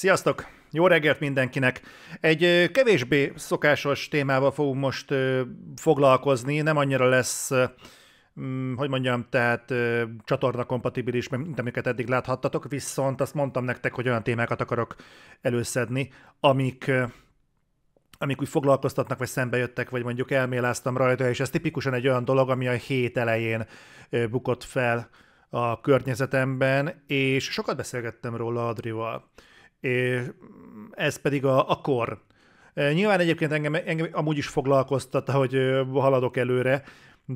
Sziasztok! Jó reggelt mindenkinek! Egy kevésbé szokásos témával fogunk most foglalkozni, nem annyira lesz, mm, hogy mondjam, tehát csatorna kompatibilis, mint amiket eddig láthattatok, viszont azt mondtam nektek, hogy olyan témákat akarok előszedni, amik amik úgy foglalkoztatnak, vagy szembe jöttek, vagy mondjuk elméláztam rajta, és ez tipikusan egy olyan dolog, ami a hét elején bukott fel a környezetemben, és sokat beszélgettem róla Adrival és mm, ez pedig a, a kor. E, nyilván egyébként engem, engem amúgy is foglalkoztat, hogy haladok előre,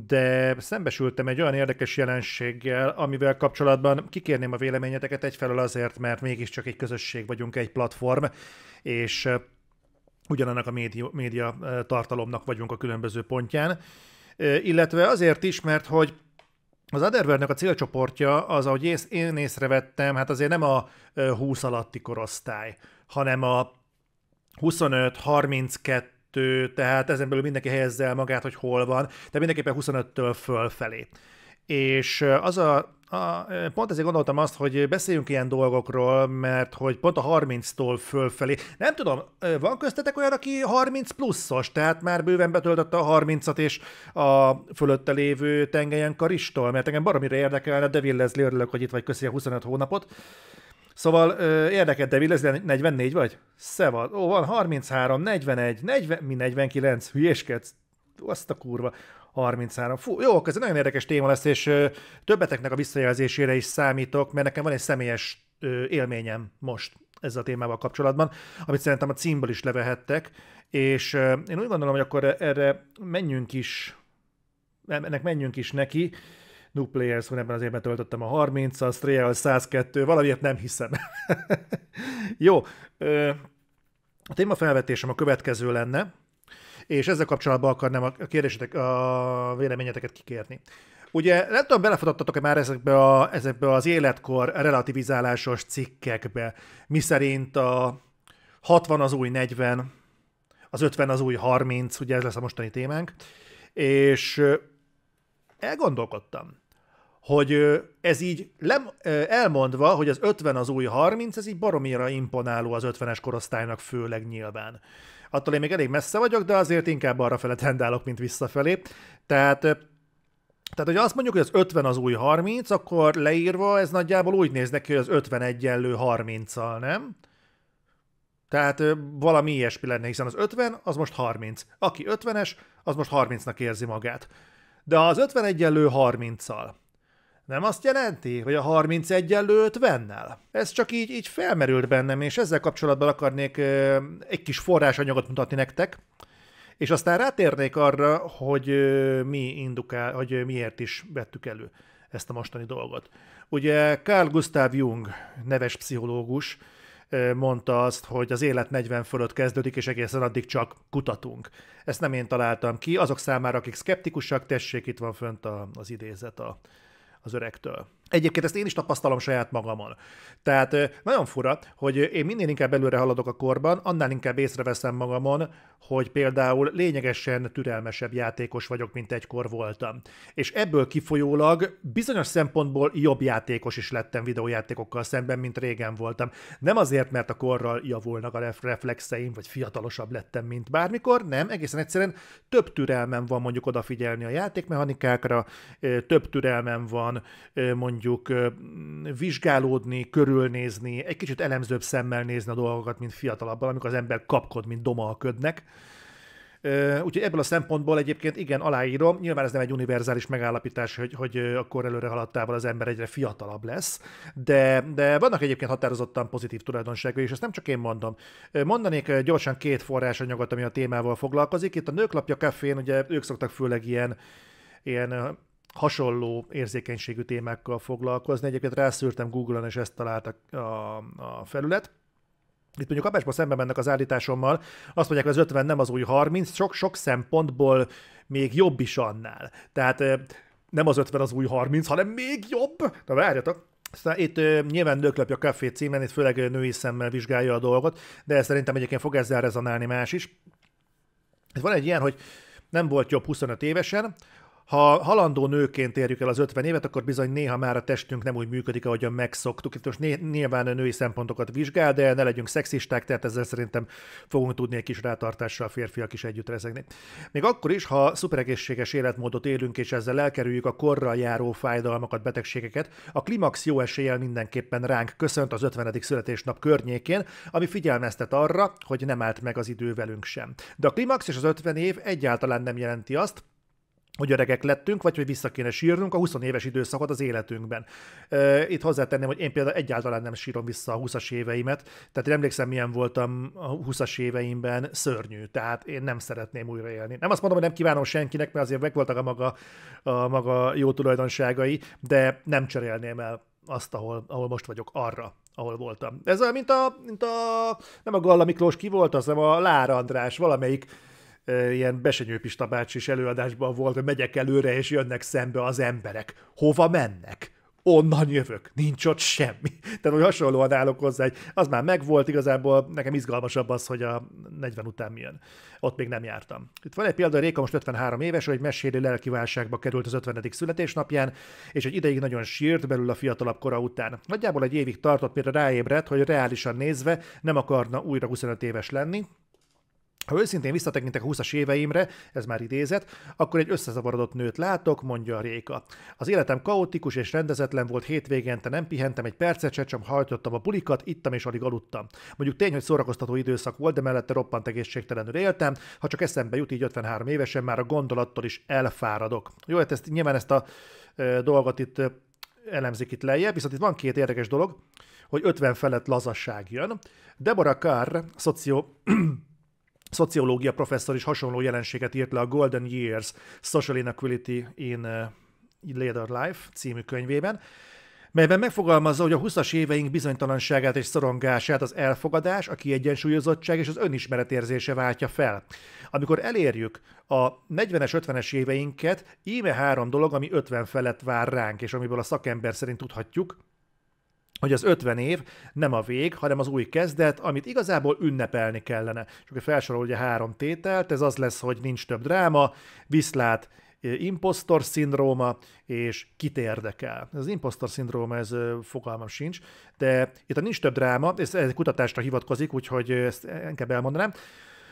de szembesültem egy olyan érdekes jelenséggel, amivel kapcsolatban kikérném a véleményeteket egyfelől azért, mert mégiscsak egy közösség vagyunk, egy platform, és ugyanannak a média, média tartalomnak vagyunk a különböző pontján, illetve azért is, mert hogy az Otherworld-nek a célcsoportja az, ahogy ész, én észrevettem, hát azért nem a 20 alatti korosztály, hanem a 25-32 tehát ezen belül mindenki helyezze el magát, hogy hol van, de mindenképpen 25-től fölfelé. És az a a, pont ezért gondoltam azt, hogy beszéljünk ilyen dolgokról, mert hogy pont a 30-tól fölfelé, nem tudom, van köztetek olyan, aki 30 pluszos, tehát már bőven betöltötte a 30-at és a fölötte lévő tengelyen karistól, mert engem baromira érdekelne, de Villezli örülök, hogy itt vagy, köszi a 25 hónapot. Szóval ö, érdekel, Devil Leslie 44 vagy? Szevad. Ó, van 33, 41, 40, mi 49, hülyéskedsz? Azt a kurva. 33. Fú, jó, ez egy nagyon érdekes téma lesz, és többeteknek a visszajelzésére is számítok, mert nekem van egy személyes élményem most ezzel a témával kapcsolatban, amit szerintem a címből is levehettek, és én úgy gondolom, hogy akkor erre menjünk is, ennek menjünk is neki. New Players, hogy ebben az évben töltöttem a 30, a Strayal 102, valamiért nem hiszem. Jó, a téma felvetésem a következő lenne, és ezzel kapcsolatban akarnám a kérdésetek, a véleményeteket kikérni. Ugye nem tudom, belefutottatok e már ezekbe, a, ezekbe az életkor relativizálásos cikkekbe, mi szerint a 60 az új 40, az 50 az új 30, ugye ez lesz a mostani témánk, és elgondolkodtam, hogy ez így lem, elmondva, hogy az 50 az új 30, ez így baromira imponáló az 50-es korosztálynak főleg nyilván attól én még elég messze vagyok, de azért inkább arra felett tendálok, mint visszafelé. Tehát tehát, hogy azt mondjuk, hogy az 50 az új 30, akkor leírva ez nagyjából úgy néz neki, hogy az 50 egyenlő 30-al, nem? Tehát valami ilyesmi lenne, hiszen az 50 az most 30. Aki 50-es, az most 30-nak érzi magát. De az 50 egyenlő 30-al nem azt jelenti, hogy a 31 egyenlő 50-nel? Ez csak így, így felmerült bennem, és ezzel kapcsolatban akarnék ö, egy kis forrásanyagot mutatni nektek, és aztán rátérnék arra, hogy ö, mi indukál, hogy ö, miért is vettük elő ezt a mostani dolgot. Ugye Carl Gustav Jung, neves pszichológus, mondta azt, hogy az élet 40 fölött kezdődik, és egészen addig csak kutatunk. Ezt nem én találtam ki, azok számára, akik szkeptikusak, tessék, itt van fönt a, az idézet a, az öregtől. Egyébként ezt én is tapasztalom saját magamon. Tehát nagyon fura, hogy én minél inkább előre haladok a korban, annál inkább észreveszem magamon, hogy például lényegesen türelmesebb játékos vagyok, mint egykor voltam. És ebből kifolyólag bizonyos szempontból jobb játékos is lettem videójátékokkal szemben, mint régen voltam. Nem azért, mert a korral javulnak a reflexeim, vagy fiatalosabb lettem, mint bármikor, nem, egészen egyszerűen több türelmem van mondjuk odafigyelni a játékmechanikákra, több türelmem van mondjuk mondjuk vizsgálódni, körülnézni, egy kicsit elemzőbb szemmel nézni a dolgokat, mint fiatalabban, amikor az ember kapkod, mint doma a ködnek. Úgyhogy ebből a szempontból egyébként igen, aláírom. Nyilván ez nem egy univerzális megállapítás, hogy, hogy akkor előre haladtával az ember egyre fiatalabb lesz, de, de vannak egyébként határozottan pozitív tulajdonságai, és ezt nem csak én mondom. Mondanék gyorsan két forrásanyagot, ami a témával foglalkozik. Itt a Nőklapja Cafén, ugye ők szoktak főleg ilyen, ilyen hasonló érzékenységű témákkal foglalkozni. Egyébként rászűrtem Google-on, és ezt találtak a, a felület. Itt mondjuk kapásba szemben mennek az állításommal, azt mondják, hogy az 50 nem az új 30, sok-sok szempontból még jobb is annál. Tehát nem az 50 az új 30, hanem még jobb. Na várjatok, aztán itt ö, nyilván nőklapj a Café címen, itt főleg női szemmel vizsgálja a dolgot, de szerintem egyébként fog ezzel rezonálni más is. Itt van egy ilyen, hogy nem volt jobb 25 évesen, ha halandó nőként érjük el az 50 évet, akkor bizony néha már a testünk nem úgy működik, ahogyan megszoktuk. Itt most nyilván a női szempontokat vizsgál, de ne legyünk szexisták, tehát ezzel szerintem fogunk tudni egy kis rátartással a férfiak is együtt rezegni. Még akkor is, ha szuperegészséges életmódot élünk, és ezzel elkerüljük a korral járó fájdalmakat, betegségeket, a klimax jó eséllyel mindenképpen ránk köszönt az 50. születésnap környékén, ami figyelmeztet arra, hogy nem állt meg az idő velünk sem. De a klimax és az 50 év egyáltalán nem jelenti azt, hogy öregek lettünk, vagy hogy vissza kéne sírnunk a 20 éves időszakot az életünkben. Itt hozzátenném, hogy én például egyáltalán nem sírom vissza a 20-as éveimet, tehát én emlékszem, milyen voltam a 20-as éveimben szörnyű, tehát én nem szeretném újra élni. Nem azt mondom, hogy nem kívánom senkinek, mert azért voltak a maga, a maga jó tulajdonságai, de nem cserélném el azt, ahol, ahol most vagyok, arra, ahol voltam. Ez olyan, mint a, mint a, nem a Galla Miklós ki volt, az, hanem a Lára András, valamelyik ilyen besenyőpista is előadásban volt, megyek előre, és jönnek szembe az emberek. Hova mennek? onnan jövök, nincs ott semmi. Tehát, hogy hasonlóan állok hozzá, hogy az már megvolt, igazából nekem izgalmasabb az, hogy a 40 után milyen. Ott még nem jártam. Itt van egy példa, Réka most 53 éves, hogy meséli lelkiválságba került az 50. születésnapján, és egy ideig nagyon sírt belül a fiatalabb kora után. Nagyjából egy évig tartott, mire ráébredt, hogy reálisan nézve nem akarna újra 25 éves lenni, ha őszintén visszatekintek a 20-as éveimre, ez már idézet, akkor egy összezavarodott nőt látok, mondja a Réka. Az életem kaotikus és rendezetlen volt te nem pihentem egy percet se, csak hajtottam a bulikat, ittam és alig aludtam. Mondjuk tény, hogy szórakoztató időszak volt, de mellette roppant egészségtelenül éltem, ha csak eszembe jut így 53 évesen, már a gondolattól is elfáradok. Jó, hát ezt, nyilván ezt a e, dolgot itt e, elemzik itt lejjebb, viszont itt van két érdekes dolog, hogy 50 felett lazasság jön. Deborah Carr, szoció szociológia professzor is hasonló jelenséget írt le a Golden Years Social Inequality in eh, Later Life című könyvében, melyben megfogalmazza, hogy a 20-as éveink bizonytalanságát és szorongását az elfogadás, a kiegyensúlyozottság és az önismeret érzése váltja fel. Amikor elérjük a 40-es, 50-es éveinket, íme három dolog, ami 50 felett vár ránk, és amiből a szakember szerint tudhatjuk, hogy az 50 év nem a vég, hanem az új kezdet, amit igazából ünnepelni kellene. És akkor felsorol ugye három tételt, ez az lesz, hogy nincs több dráma, viszlát impostor szindróma, és kit érdekel. Az impostor szindróma, ez fogalmam sincs, de itt a nincs több dráma, ez, ez kutatásra hivatkozik, úgyhogy ezt inkább elmondanám.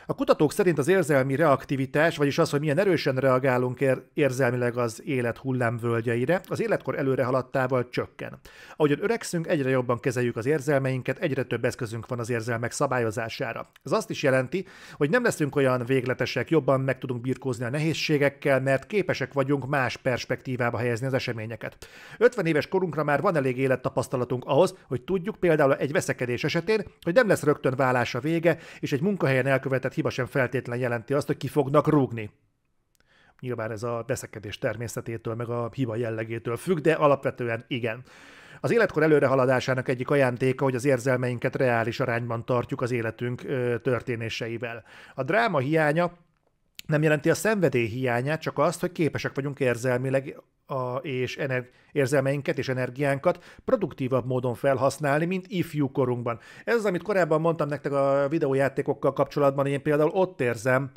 A kutatók szerint az érzelmi reaktivitás, vagyis az, hogy milyen erősen reagálunk ér- érzelmileg az élet hullámvölgyeire, az életkor előre haladtával csökken. Ahogyan öregszünk, egyre jobban kezeljük az érzelmeinket, egyre több eszközünk van az érzelmek szabályozására. Ez azt is jelenti, hogy nem leszünk olyan végletesek, jobban meg tudunk birkózni a nehézségekkel, mert képesek vagyunk más perspektívába helyezni az eseményeket. 50 éves korunkra már van elég élettapasztalatunk ahhoz, hogy tudjuk például egy veszekedés esetén, hogy nem lesz rögtön válása vége, és egy munkahelyen elkövetett tehát hiba sem feltétlen jelenti azt, hogy ki fognak rúgni. Nyilván ez a veszekedés természetétől, meg a hiba jellegétől függ, de alapvetően igen. Az életkor előrehaladásának egyik ajándéka, hogy az érzelmeinket reális arányban tartjuk az életünk történéseivel. A dráma hiánya nem jelenti a szenvedély hiányát, csak azt, hogy képesek vagyunk érzelmileg a, és energi- érzelmeinket és energiánkat produktívabb módon felhasználni, mint ifjú korunkban. Ez az, amit korábban mondtam nektek a videójátékokkal kapcsolatban, én például ott érzem,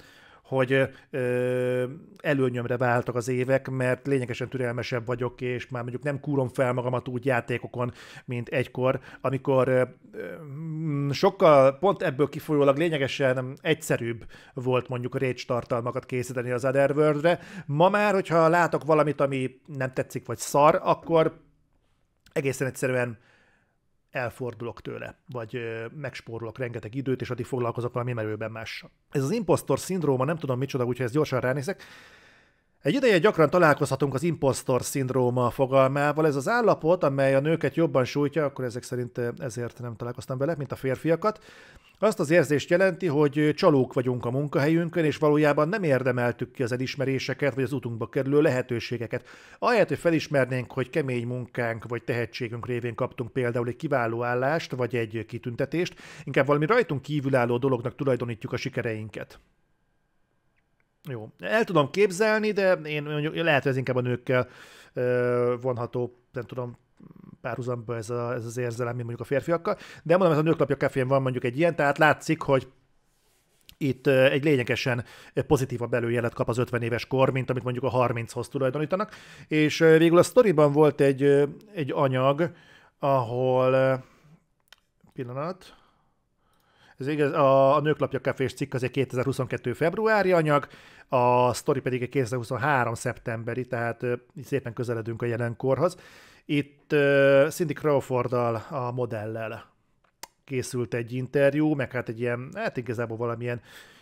hogy ö, előnyömre váltak az évek, mert lényegesen türelmesebb vagyok, és már mondjuk nem kúrom fel magamat úgy játékokon, mint egykor, amikor ö, ö, sokkal pont ebből kifolyólag lényegesen egyszerűbb volt mondjuk a Rage tartalmakat készíteni az Otherworld-re. Ma már, hogyha látok valamit, ami nem tetszik, vagy szar, akkor egészen egyszerűen elfordulok tőle, vagy megspórolok rengeteg időt, és addig foglalkozok valami merőben mással. Ez az impostor szindróma, nem tudom micsoda, úgyhogy ezt gyorsan ránézek, egy ideje gyakran találkozhatunk az impostor szindróma fogalmával. Ez az állapot, amely a nőket jobban sújtja, akkor ezek szerint eh, ezért nem találkoztam vele, mint a férfiakat. Azt az érzést jelenti, hogy csalók vagyunk a munkahelyünkön, és valójában nem érdemeltük ki az elismeréseket, vagy az utunkba kerülő lehetőségeket. Ahelyett, hogy felismernénk, hogy kemény munkánk, vagy tehetségünk révén kaptunk például egy kiváló állást, vagy egy kitüntetést, inkább valami rajtunk kívülálló dolognak tulajdonítjuk a sikereinket. Jó, el tudom képzelni, de én mondjuk lehet, hogy ez inkább a nőkkel vonható, nem tudom, párhuzamba ez, a, ez az érzelem, mint mondjuk a férfiakkal, de mondom, ez a nőklapja kefén van mondjuk egy ilyen, tehát látszik, hogy itt egy lényegesen pozitívabb előjelet kap az 50 éves kor, mint amit mondjuk a 30-hoz tulajdonítanak. És végül a sztoriban volt egy, egy anyag, ahol pillanat, ez igaz, a, a Nőklapja Cafés cikk az egy 2022. februári anyag, a sztori pedig egy 2023. szeptemberi, tehát így szépen közeledünk a jelenkorhoz. Itt uh, Cindy crawford a modellel készült egy interjú, meg hát egy ilyen, hát igazából valamilyen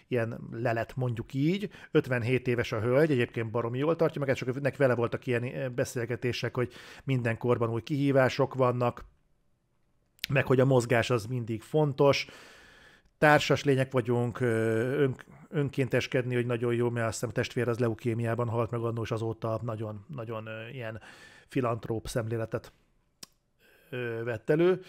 ilyen lelet mondjuk így, 57 éves a hölgy, egyébként baromi jól tartja meg, csak neki vele voltak ilyen beszélgetések, hogy minden korban új kihívások vannak, meg hogy a mozgás az mindig fontos, társas lények vagyunk, ön, önkénteskedni, hogy nagyon jó, mert azt hiszem a testvér az leukémiában halt meg annó, és azóta nagyon, nagyon ilyen filantróp szemléletet vett elő.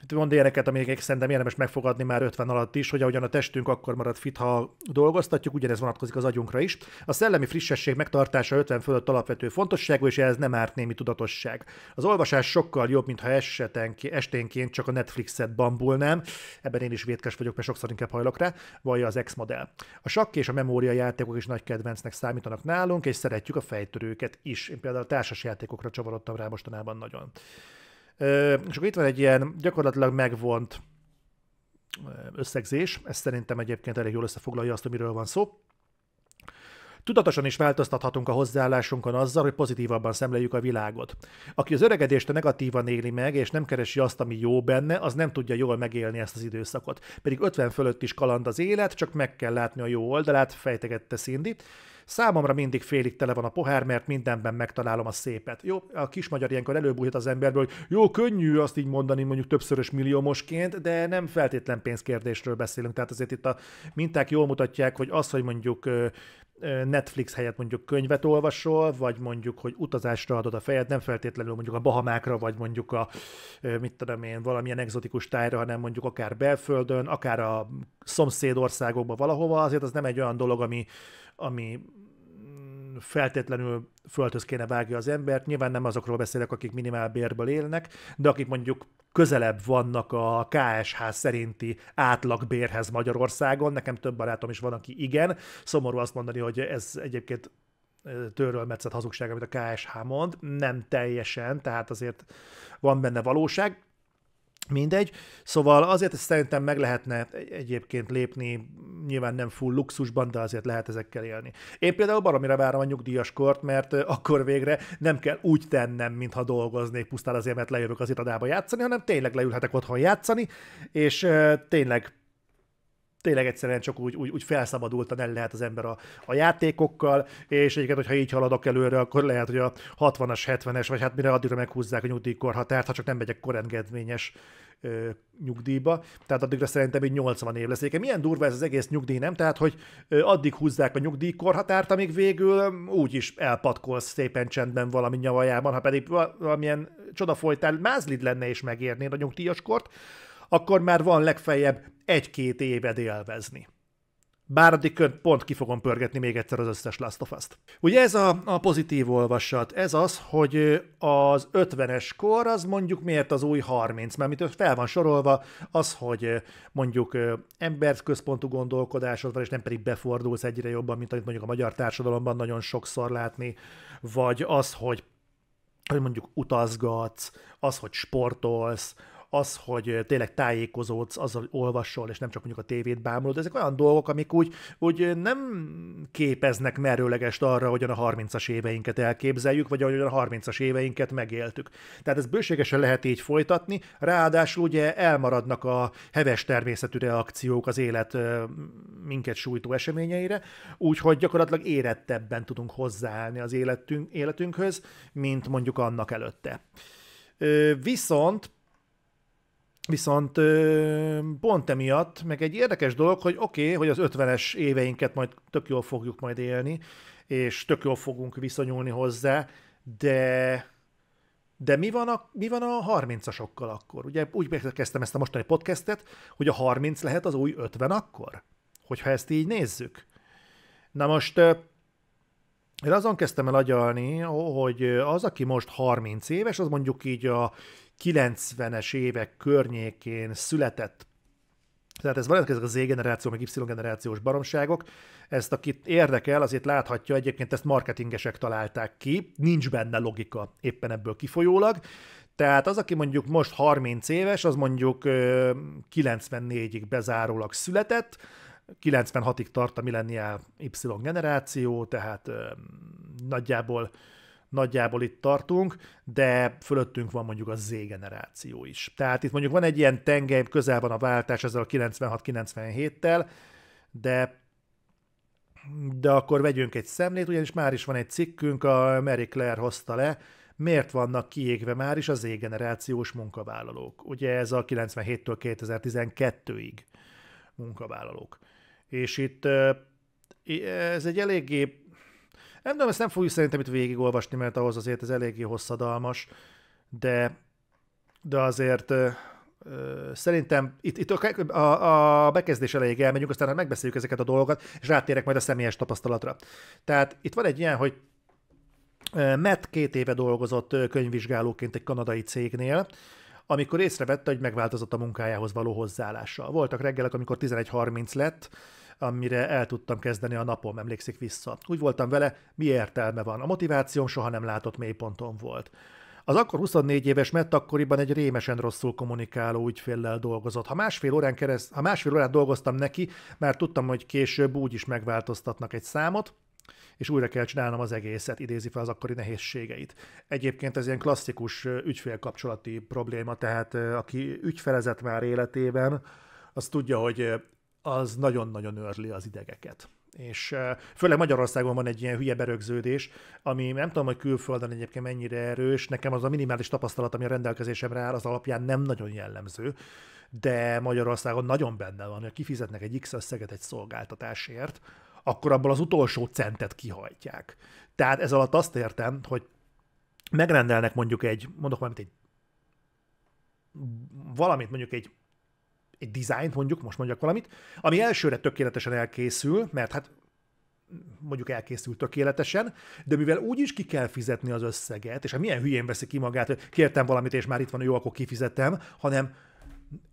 Hát mond ilyeneket, amiket szerintem érdemes megfogadni már 50 alatt is, hogy ahogyan a testünk akkor marad fit, ha dolgoztatjuk, ugyanez vonatkozik az agyunkra is. A szellemi frissesség megtartása 50 fölött alapvető fontosságú, és ez nem árt némi tudatosság. Az olvasás sokkal jobb, mintha esetenk, esténként csak a Netflixet bambulnám, ebben én is vétkes vagyok, mert sokszor inkább hajlok rá, vagy az ex-modell. A sakk és a memória játékok is nagy kedvencnek számítanak nálunk, és szeretjük a fejtörőket is. Én például társas játékokra csavarodtam rá mostanában nagyon. És akkor itt van egy ilyen gyakorlatilag megvont összegzés, ez szerintem egyébként elég jól összefoglalja azt, amiről van szó. Tudatosan is változtathatunk a hozzáállásunkon azzal, hogy pozitívabban szemléljük a világot. Aki az öregedést a negatívan éli meg, és nem keresi azt, ami jó benne, az nem tudja jól megélni ezt az időszakot. Pedig 50 fölött is kaland az élet, csak meg kell látni a jó oldalát, fejtegette Cindy. Számomra mindig félig tele van a pohár, mert mindenben megtalálom a szépet. Jó, a kis magyar ilyenkor előbújhat az emberből, hogy jó, könnyű azt így mondani mondjuk többszörös milliómosként, de nem feltétlen pénzkérdésről beszélünk. Tehát azért itt a minták jól mutatják, hogy az, hogy mondjuk Netflix helyett mondjuk könyvet olvasol, vagy mondjuk, hogy utazásra adod a fejed, nem feltétlenül mondjuk a Bahamákra, vagy mondjuk a, mit tudom én, valamilyen exotikus tájra, hanem mondjuk akár belföldön, akár a országokba valahova, azért az nem egy olyan dolog, ami, ami feltétlenül földhöz kéne vágja az embert. Nyilván nem azokról beszélek, akik bérből élnek, de akik mondjuk közelebb vannak a KSH szerinti átlagbérhez Magyarországon. Nekem több barátom is van, aki igen. Szomorú azt mondani, hogy ez egyébként tőről metszett hazugság, amit a KSH mond, nem teljesen, tehát azért van benne valóság. Mindegy, szóval azért ezt szerintem meg lehetne egyébként lépni, nyilván nem full luxusban, de azért lehet ezekkel élni. Én például baromira várom a nyugdíjas kort, mert akkor végre nem kell úgy tennem, mintha dolgoznék pusztán azért, mert lejövök az irodába játszani, hanem tényleg leülhetek otthon játszani, és tényleg tényleg egyszerűen csak úgy, úgy, úgy felszabadultan el lehet az ember a, a játékokkal, és egyébként, hogyha így haladok előre, akkor lehet, hogy a 60-as, 70-es, vagy hát mire addigra meghúzzák a nyugdíjkorhatárt, ha csak nem megyek korengedményes ö, nyugdíjba, tehát addigra szerintem így 80 év lesz. Egyébként milyen durva ez az egész nyugdíj, nem? Tehát, hogy ö, addig húzzák a nyugdíjkorhatárt, amíg végül úgyis elpatkolsz szépen csendben valami nyavajában, ha pedig valamilyen csodafolytál mázlid lenne és megérnéd a nyugdíjas kort, akkor már van legfeljebb egy-két éved élvezni. Bár addig pont ki fogom pörgetni még egyszer az összes Last of Us-t. Ugye ez a, a pozitív olvasat, ez az, hogy az 50-es kor az mondjuk miért az új 30, mert amit fel van sorolva az, hogy mondjuk emberközpontú gondolkodásod van, és nem pedig befordulsz egyre jobban, mint amit mondjuk a magyar társadalomban nagyon sokszor látni, vagy az, hogy hogy mondjuk utazgatsz, az, hogy sportolsz, az, hogy tényleg tájékozódsz, hogy olvasol, és nem csak mondjuk a tévét bámulod, ezek olyan dolgok, amik úgy, úgy nem képeznek merőlegest arra, hogyan a 30-as éveinket elképzeljük, vagy ahogyan a 30-as éveinket megéltük. Tehát ez bőségesen lehet így folytatni, ráadásul ugye elmaradnak a heves természetű reakciók az élet minket sújtó eseményeire, úgyhogy gyakorlatilag érettebben tudunk hozzáállni az életünk, életünkhöz, mint mondjuk annak előtte. Viszont Viszont pont emiatt, meg egy érdekes dolog, hogy oké, okay, hogy az 50-es éveinket majd tök jól fogjuk majd élni, és tök jól fogunk viszonyulni hozzá, de de mi van a, mi van a 30-asokkal akkor? Ugye úgy kezdtem ezt a mostani podcastet, hogy a 30 lehet az új 50 akkor? Hogyha ezt így nézzük. Na most én azon kezdtem el agyalni, hogy az, aki most 30 éves, az mondjuk így a 90-es évek környékén született tehát ez valami ezek a Z generáció, meg Y generációs baromságok. Ezt, akit érdekel, azért láthatja, egyébként ezt marketingesek találták ki, nincs benne logika éppen ebből kifolyólag. Tehát az, aki mondjuk most 30 éves, az mondjuk 94-ig bezárólag született, 96-ig tart a millenial Y generáció, tehát nagyjából nagyjából itt tartunk, de fölöttünk van mondjuk a Z generáció is. Tehát itt mondjuk van egy ilyen tengely, közel van a váltás ezzel a 96-97-tel, de de akkor vegyünk egy szemlét, ugyanis már is van egy cikkünk, a Mary Claire hozta le, miért vannak kiégve már is az égenerációs munkavállalók. Ugye ez a 97-től 2012-ig munkavállalók. És itt ez egy eléggé nem tudom, ezt nem fogjuk szerintem itt végigolvasni, mert ahhoz azért ez eléggé hosszadalmas, de, de azért ö, ö, szerintem itt, itt a, a bekezdés elejéig elmegyünk, aztán hát megbeszéljük ezeket a dolgokat, és rátérek majd a személyes tapasztalatra. Tehát itt van egy ilyen, hogy Matt két éve dolgozott könyvvizsgálóként egy kanadai cégnél, amikor észrevette, hogy megváltozott a munkájához való hozzáállása. Voltak reggelek, amikor 11.30 lett, amire el tudtam kezdeni a napom, emlékszik vissza. Úgy voltam vele, mi értelme van. A motivációm soha nem látott mélyponton volt. Az akkor 24 éves Matt akkoriban egy rémesen rosszul kommunikáló ügyféllel dolgozott. Ha másfél, órán kereszt, ha másfél órát dolgoztam neki, már tudtam, hogy később úgy is megváltoztatnak egy számot, és újra kell csinálnom az egészet, idézi fel az akkori nehézségeit. Egyébként ez ilyen klasszikus ügyfélkapcsolati probléma, tehát aki ügyfelezett már életében, az tudja, hogy az nagyon-nagyon örli az idegeket. És főleg Magyarországon van egy ilyen hülye berögződés, ami nem tudom, hogy külföldön egyébként mennyire erős, nekem az a minimális tapasztalat, ami a rendelkezésemre áll, az alapján nem nagyon jellemző, de Magyarországon nagyon benne van, hogy kifizetnek egy X összeget egy szolgáltatásért, akkor abból az utolsó centet kihajtják. Tehát ez alatt azt értem, hogy megrendelnek mondjuk egy, mondok valamit, egy valamit mondjuk egy egy dizájnt mondjuk, most mondjak valamit, ami elsőre tökéletesen elkészül, mert hát mondjuk elkészült tökéletesen, de mivel úgy is ki kell fizetni az összeget, és hát milyen hülyén veszi ki magát, hogy kértem valamit, és már itt van, jó, akkor kifizetem, hanem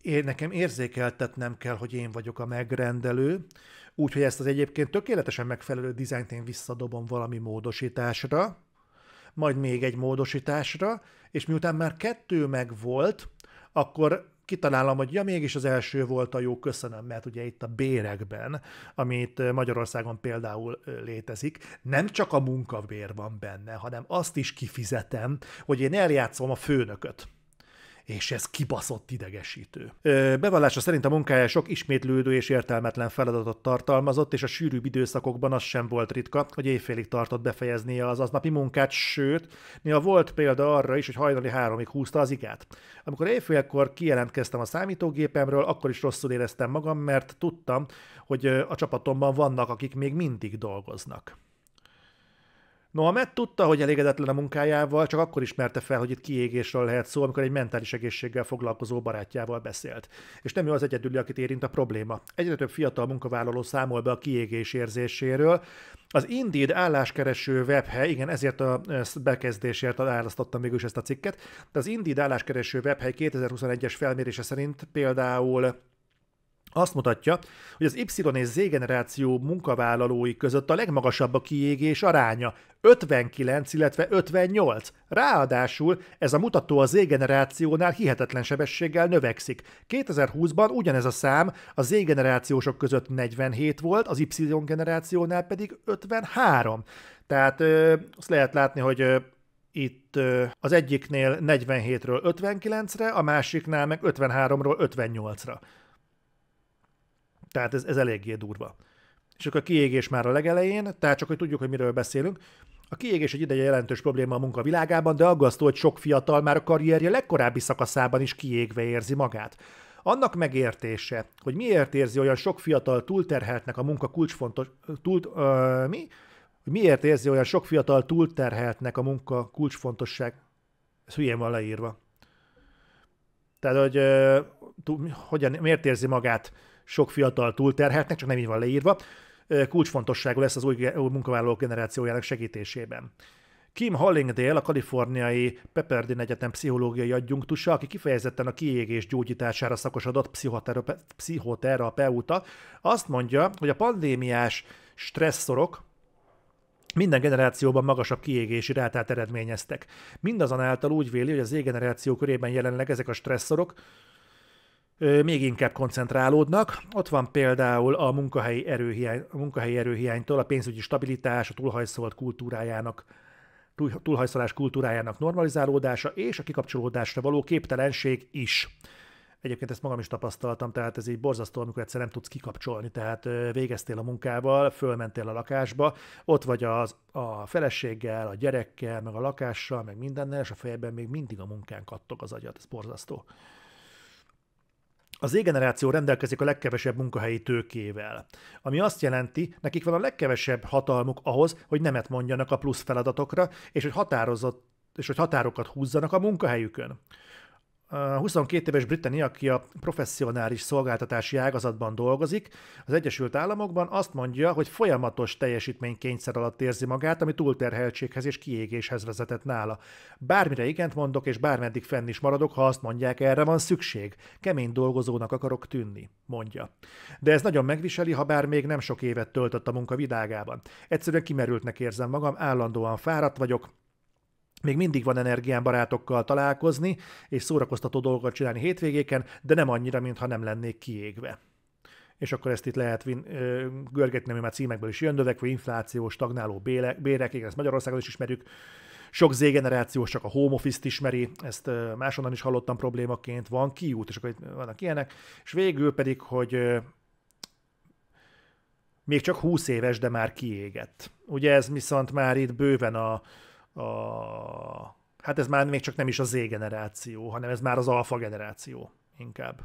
én, nekem érzékeltetnem kell, hogy én vagyok a megrendelő, úgyhogy ezt az egyébként tökéletesen megfelelő dizájnt én visszadobom valami módosításra, majd még egy módosításra, és miután már kettő megvolt, akkor kitalálom, hogy ja, mégis az első volt a jó, köszönöm, mert ugye itt a bérekben, amit Magyarországon például létezik, nem csak a munkabér van benne, hanem azt is kifizetem, hogy én eljátszom a főnököt és ez kibaszott idegesítő. Bevallása szerint a munkája sok ismétlődő és értelmetlen feladatot tartalmazott, és a sűrűbb időszakokban az sem volt ritka, hogy éjfélig tartott befejeznie az aznapi munkát, sőt, néha volt példa arra is, hogy hajnali háromig húzta az igát. Amikor éjfélkor kijelentkeztem a számítógépemről, akkor is rosszul éreztem magam, mert tudtam, hogy a csapatomban vannak, akik még mindig dolgoznak. Matt tudta, hogy elégedetlen a munkájával, csak akkor ismerte fel, hogy itt kiégésről lehet szó, amikor egy mentális egészséggel foglalkozó barátjával beszélt. És nem ő az egyedül, akit érint a probléma. Egyre több fiatal munkavállaló számol be a kiégés érzéséről. Az Indeed álláskereső webhely, igen, ezért a e, bekezdésért választottam mégis ezt a cikket, de az Indeed álláskereső webhely 2021-es felmérése szerint például azt mutatja, hogy az Y és Z generáció munkavállalói között a legmagasabb a kiégés aránya, 59, illetve 58. Ráadásul ez a mutató a Z generációnál hihetetlen sebességgel növekszik. 2020-ban ugyanez a szám a Z generációsok között 47 volt, az Y generációnál pedig 53. Tehát ö, azt lehet látni, hogy ö, itt az egyiknél 47-ről 59-re, a másiknál meg 53-ról 58-ra. Tehát ez, ez eléggé durva. És akkor a kiégés már a legelején, tehát csak hogy tudjuk, hogy miről beszélünk. A kiégés egy ideje jelentős probléma a világában, de aggasztó, hogy sok fiatal már a karrierje legkorábbi szakaszában is kiégve érzi magát. Annak megértése, hogy miért érzi olyan sok fiatal túlterheltnek a munka kulcsfontos... Túl, ö, mi? Hogy miért érzi olyan sok fiatal túlterheltnek a munka kulcsfontosság... Ez hülyén van leírva. Tehát, hogy ö, túl, hogyan, miért érzi magát sok fiatal túlterheltnek, csak nem így van leírva, kulcsfontosságú lesz az új, munkavállaló munkavállalók generációjának segítésében. Kim Hollingdale, a kaliforniai Pepperdine Egyetem pszichológiai adjunktusa, aki kifejezetten a kiégés gyógyítására szakosodott pszichoterapeuta, azt mondja, hogy a pandémiás stresszorok, minden generációban magasabb kiégési rátát eredményeztek. Mindazonáltal úgy véli, hogy az égeneráció generáció körében jelenleg ezek a stresszorok még inkább koncentrálódnak. Ott van például a munkahelyi, erőhiány, a munkahelyi erőhiánytól a pénzügyi stabilitás, a túlhajszolt kultúrájának túlhajszolás kultúrájának normalizálódása és a kikapcsolódásra való képtelenség is. Egyébként ezt magam is tapasztaltam, tehát ez így borzasztó, amikor egyszer nem tudsz kikapcsolni, tehát végeztél a munkával, fölmentél a lakásba, ott vagy az, a feleséggel, a gyerekkel, meg a lakással, meg mindennel, és a fejedben még mindig a munkán kattog az agyad, ez borzasztó az égeneráció rendelkezik a legkevesebb munkahelyi tőkével, ami azt jelenti, nekik van a legkevesebb hatalmuk ahhoz, hogy nemet mondjanak a plusz feladatokra, és hogy határozott és hogy határokat húzzanak a munkahelyükön. 22 éves Britannia, aki a professzionális szolgáltatási ágazatban dolgozik, az Egyesült Államokban azt mondja, hogy folyamatos teljesítménykényszer alatt érzi magát, ami túlterheltséghez és kiégéshez vezetett nála. Bármire igent mondok, és bármeddig fenn is maradok, ha azt mondják, erre van szükség. Kemény dolgozónak akarok tűnni, mondja. De ez nagyon megviseli, ha bár még nem sok évet töltött a munka vidágában. Egyszerűen kimerültnek érzem magam, állandóan fáradt vagyok, még mindig van energiám barátokkal találkozni és szórakoztató dolgokat csinálni hétvégéken, de nem annyira, mintha nem lennék kiégve és akkor ezt itt lehet vin, ö, görgetni, ami már címekből is jön, növekvő infláció, stagnáló bérek, igen, ezt Magyarországon is ismerjük, sok z csak a home office-t ismeri, ezt másonnan is hallottam problémaként, van kiút, és akkor itt vannak ilyenek, és végül pedig, hogy ö, még csak 20 éves, de már kiégett. Ugye ez viszont már itt bőven a a, hát ez már még csak nem is a Z generáció, hanem ez már az alfa generáció inkább.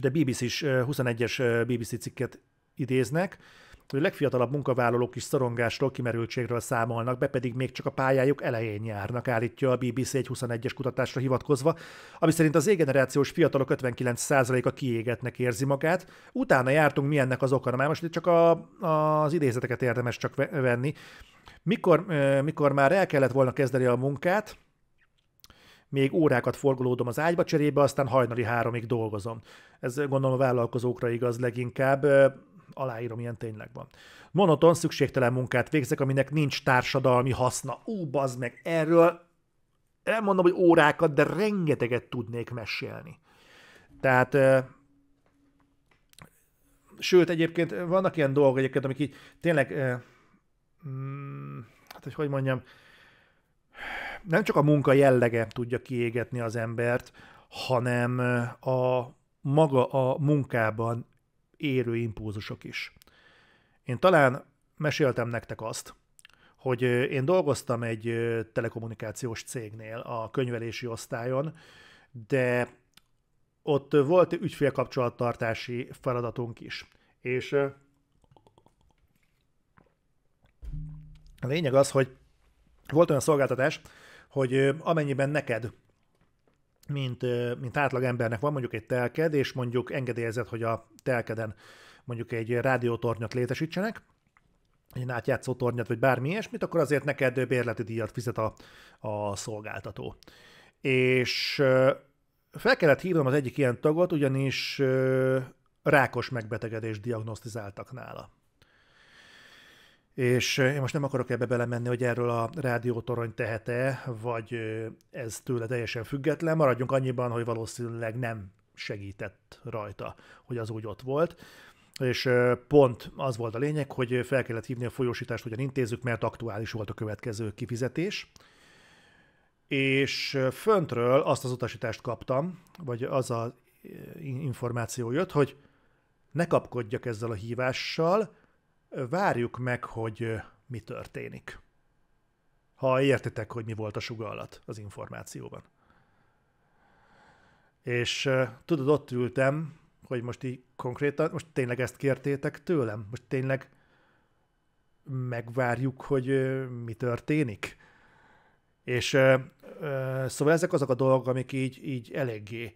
De BBC-s, 21-es BBC cikket idéznek, hogy a legfiatalabb munkavállalók is szorongásról, kimerültségről számolnak be, pedig még csak a pályájuk elején járnak, állítja a BBC egy 21-es kutatásra hivatkozva, ami szerint az égenerációs fiatalok 59%-a kiégetnek érzi magát. Utána jártunk mi ennek az oka, már most itt csak a, az idézeteket érdemes csak venni. Mikor, mikor már el kellett volna kezdeni a munkát, még órákat forgolódom az ágyba cserébe, aztán hajnali háromig dolgozom. Ez gondolom a vállalkozókra igaz leginkább aláírom, ilyen tényleg van. Monoton, szükségtelen munkát végzek, aminek nincs társadalmi haszna. Ú, bazd meg, erről nem mondom, hogy órákat, de rengeteget tudnék mesélni. Tehát ö, Sőt, egyébként vannak ilyen dolgok egyébként, amik így tényleg, mm, hát hogy hogy mondjam, nem csak a munka jellege tudja kiégetni az embert, hanem a maga a munkában érő impulzusok is. Én talán meséltem nektek azt, hogy én dolgoztam egy telekommunikációs cégnél a könyvelési osztályon, de ott volt ügyfélkapcsolattartási feladatunk is. És a lényeg az, hogy volt olyan szolgáltatás, hogy amennyiben neked mint, mint átlag embernek van mondjuk egy telked, és mondjuk engedélyezett, hogy a telkeden mondjuk egy rádiótornyot létesítsenek, egy átjátszó tornyot, vagy bármi ilyesmit, akkor azért neked bérleti díjat fizet a, a szolgáltató. És fel kellett hívnom az egyik ilyen tagot, ugyanis rákos megbetegedést diagnosztizáltak nála. És én most nem akarok ebbe belemenni, hogy erről a rádiótorony tehet-e, vagy ez tőle teljesen független. Maradjunk annyiban, hogy valószínűleg nem segített rajta, hogy az úgy ott volt. És pont az volt a lényeg, hogy fel kellett hívni a folyósítást, hogyan intézzük, mert aktuális volt a következő kifizetés. És föntről azt az utasítást kaptam, vagy az a információ jött, hogy ne kapkodjak ezzel a hívással, Várjuk meg, hogy mi történik. Ha értitek, hogy mi volt a sugallat az információban. És tudod, ott ültem, hogy most így konkrétan, most tényleg ezt kértétek tőlem? Most tényleg megvárjuk, hogy mi történik? És szóval ezek azok a dolgok, amik így, így eléggé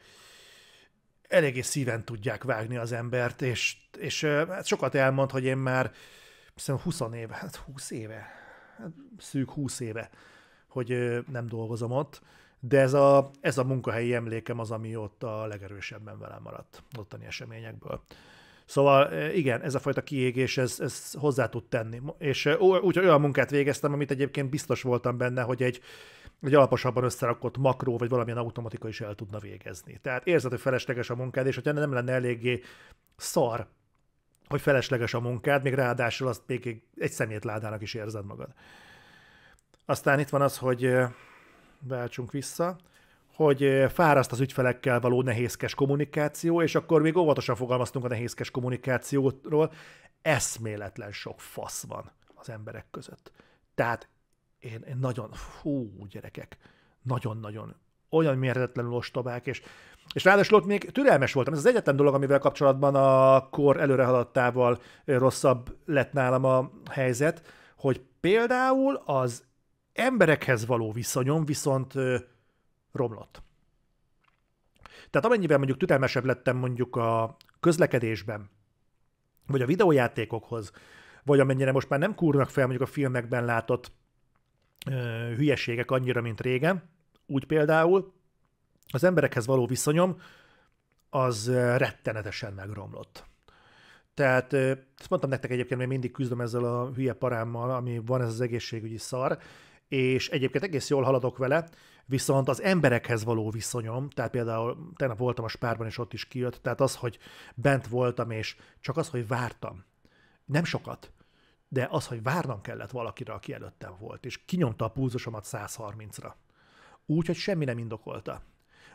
eléggé szíven tudják vágni az embert, és, és hát sokat elmond, hogy én már hiszem 20 éve, hát 20 éve, hát szűk 20 éve, hogy nem dolgozom ott, de ez a, ez a munkahelyi emlékem az, ami ott a legerősebben velem maradt ottani eseményekből. Szóval igen, ez a fajta kiégés, ez, ez hozzá tud tenni. És úgy, olyan munkát végeztem, amit egyébként biztos voltam benne, hogy egy egy alaposabban összerakott makró vagy valamilyen automatika is el tudna végezni. Tehát érzed, hogy felesleges a munkád, és hogyha nem lenne eléggé szar, hogy felesleges a munkád, még ráadásul azt még egy szemétládának is érzed magad. Aztán itt van az, hogy váltsunk vissza, hogy fáraszt az ügyfelekkel való nehézkes kommunikáció, és akkor még óvatosan fogalmaztunk a nehézkes kommunikációról, eszméletlen sok fasz van az emberek között. Tehát én, én nagyon, fú, gyerekek, nagyon-nagyon olyan mérhetetlenül ostobák, és, és ráadásul ott még türelmes voltam. Ez az egyetlen dolog, amivel kapcsolatban a kor előrehaladtával rosszabb lett nálam a helyzet, hogy például az emberekhez való viszonyom viszont ö, romlott. Tehát amennyiben mondjuk türelmesebb lettem mondjuk a közlekedésben, vagy a videójátékokhoz, vagy amennyire most már nem kúrnak fel mondjuk a filmekben látott hülyeségek annyira, mint régen. Úgy például az emberekhez való viszonyom az rettenetesen megromlott. Tehát ezt mondtam nektek egyébként, mert mindig küzdöm ezzel a hülye parámmal, ami van ez az egészségügyi szar, és egyébként egész jól haladok vele, viszont az emberekhez való viszonyom, tehát például tegnap voltam a spárban, és ott is kijött, tehát az, hogy bent voltam, és csak az, hogy vártam. Nem sokat de az, hogy várnom kellett valakire, aki előttem volt, és kinyomta a pulzusomat 130-ra. Úgy, hogy semmi nem indokolta.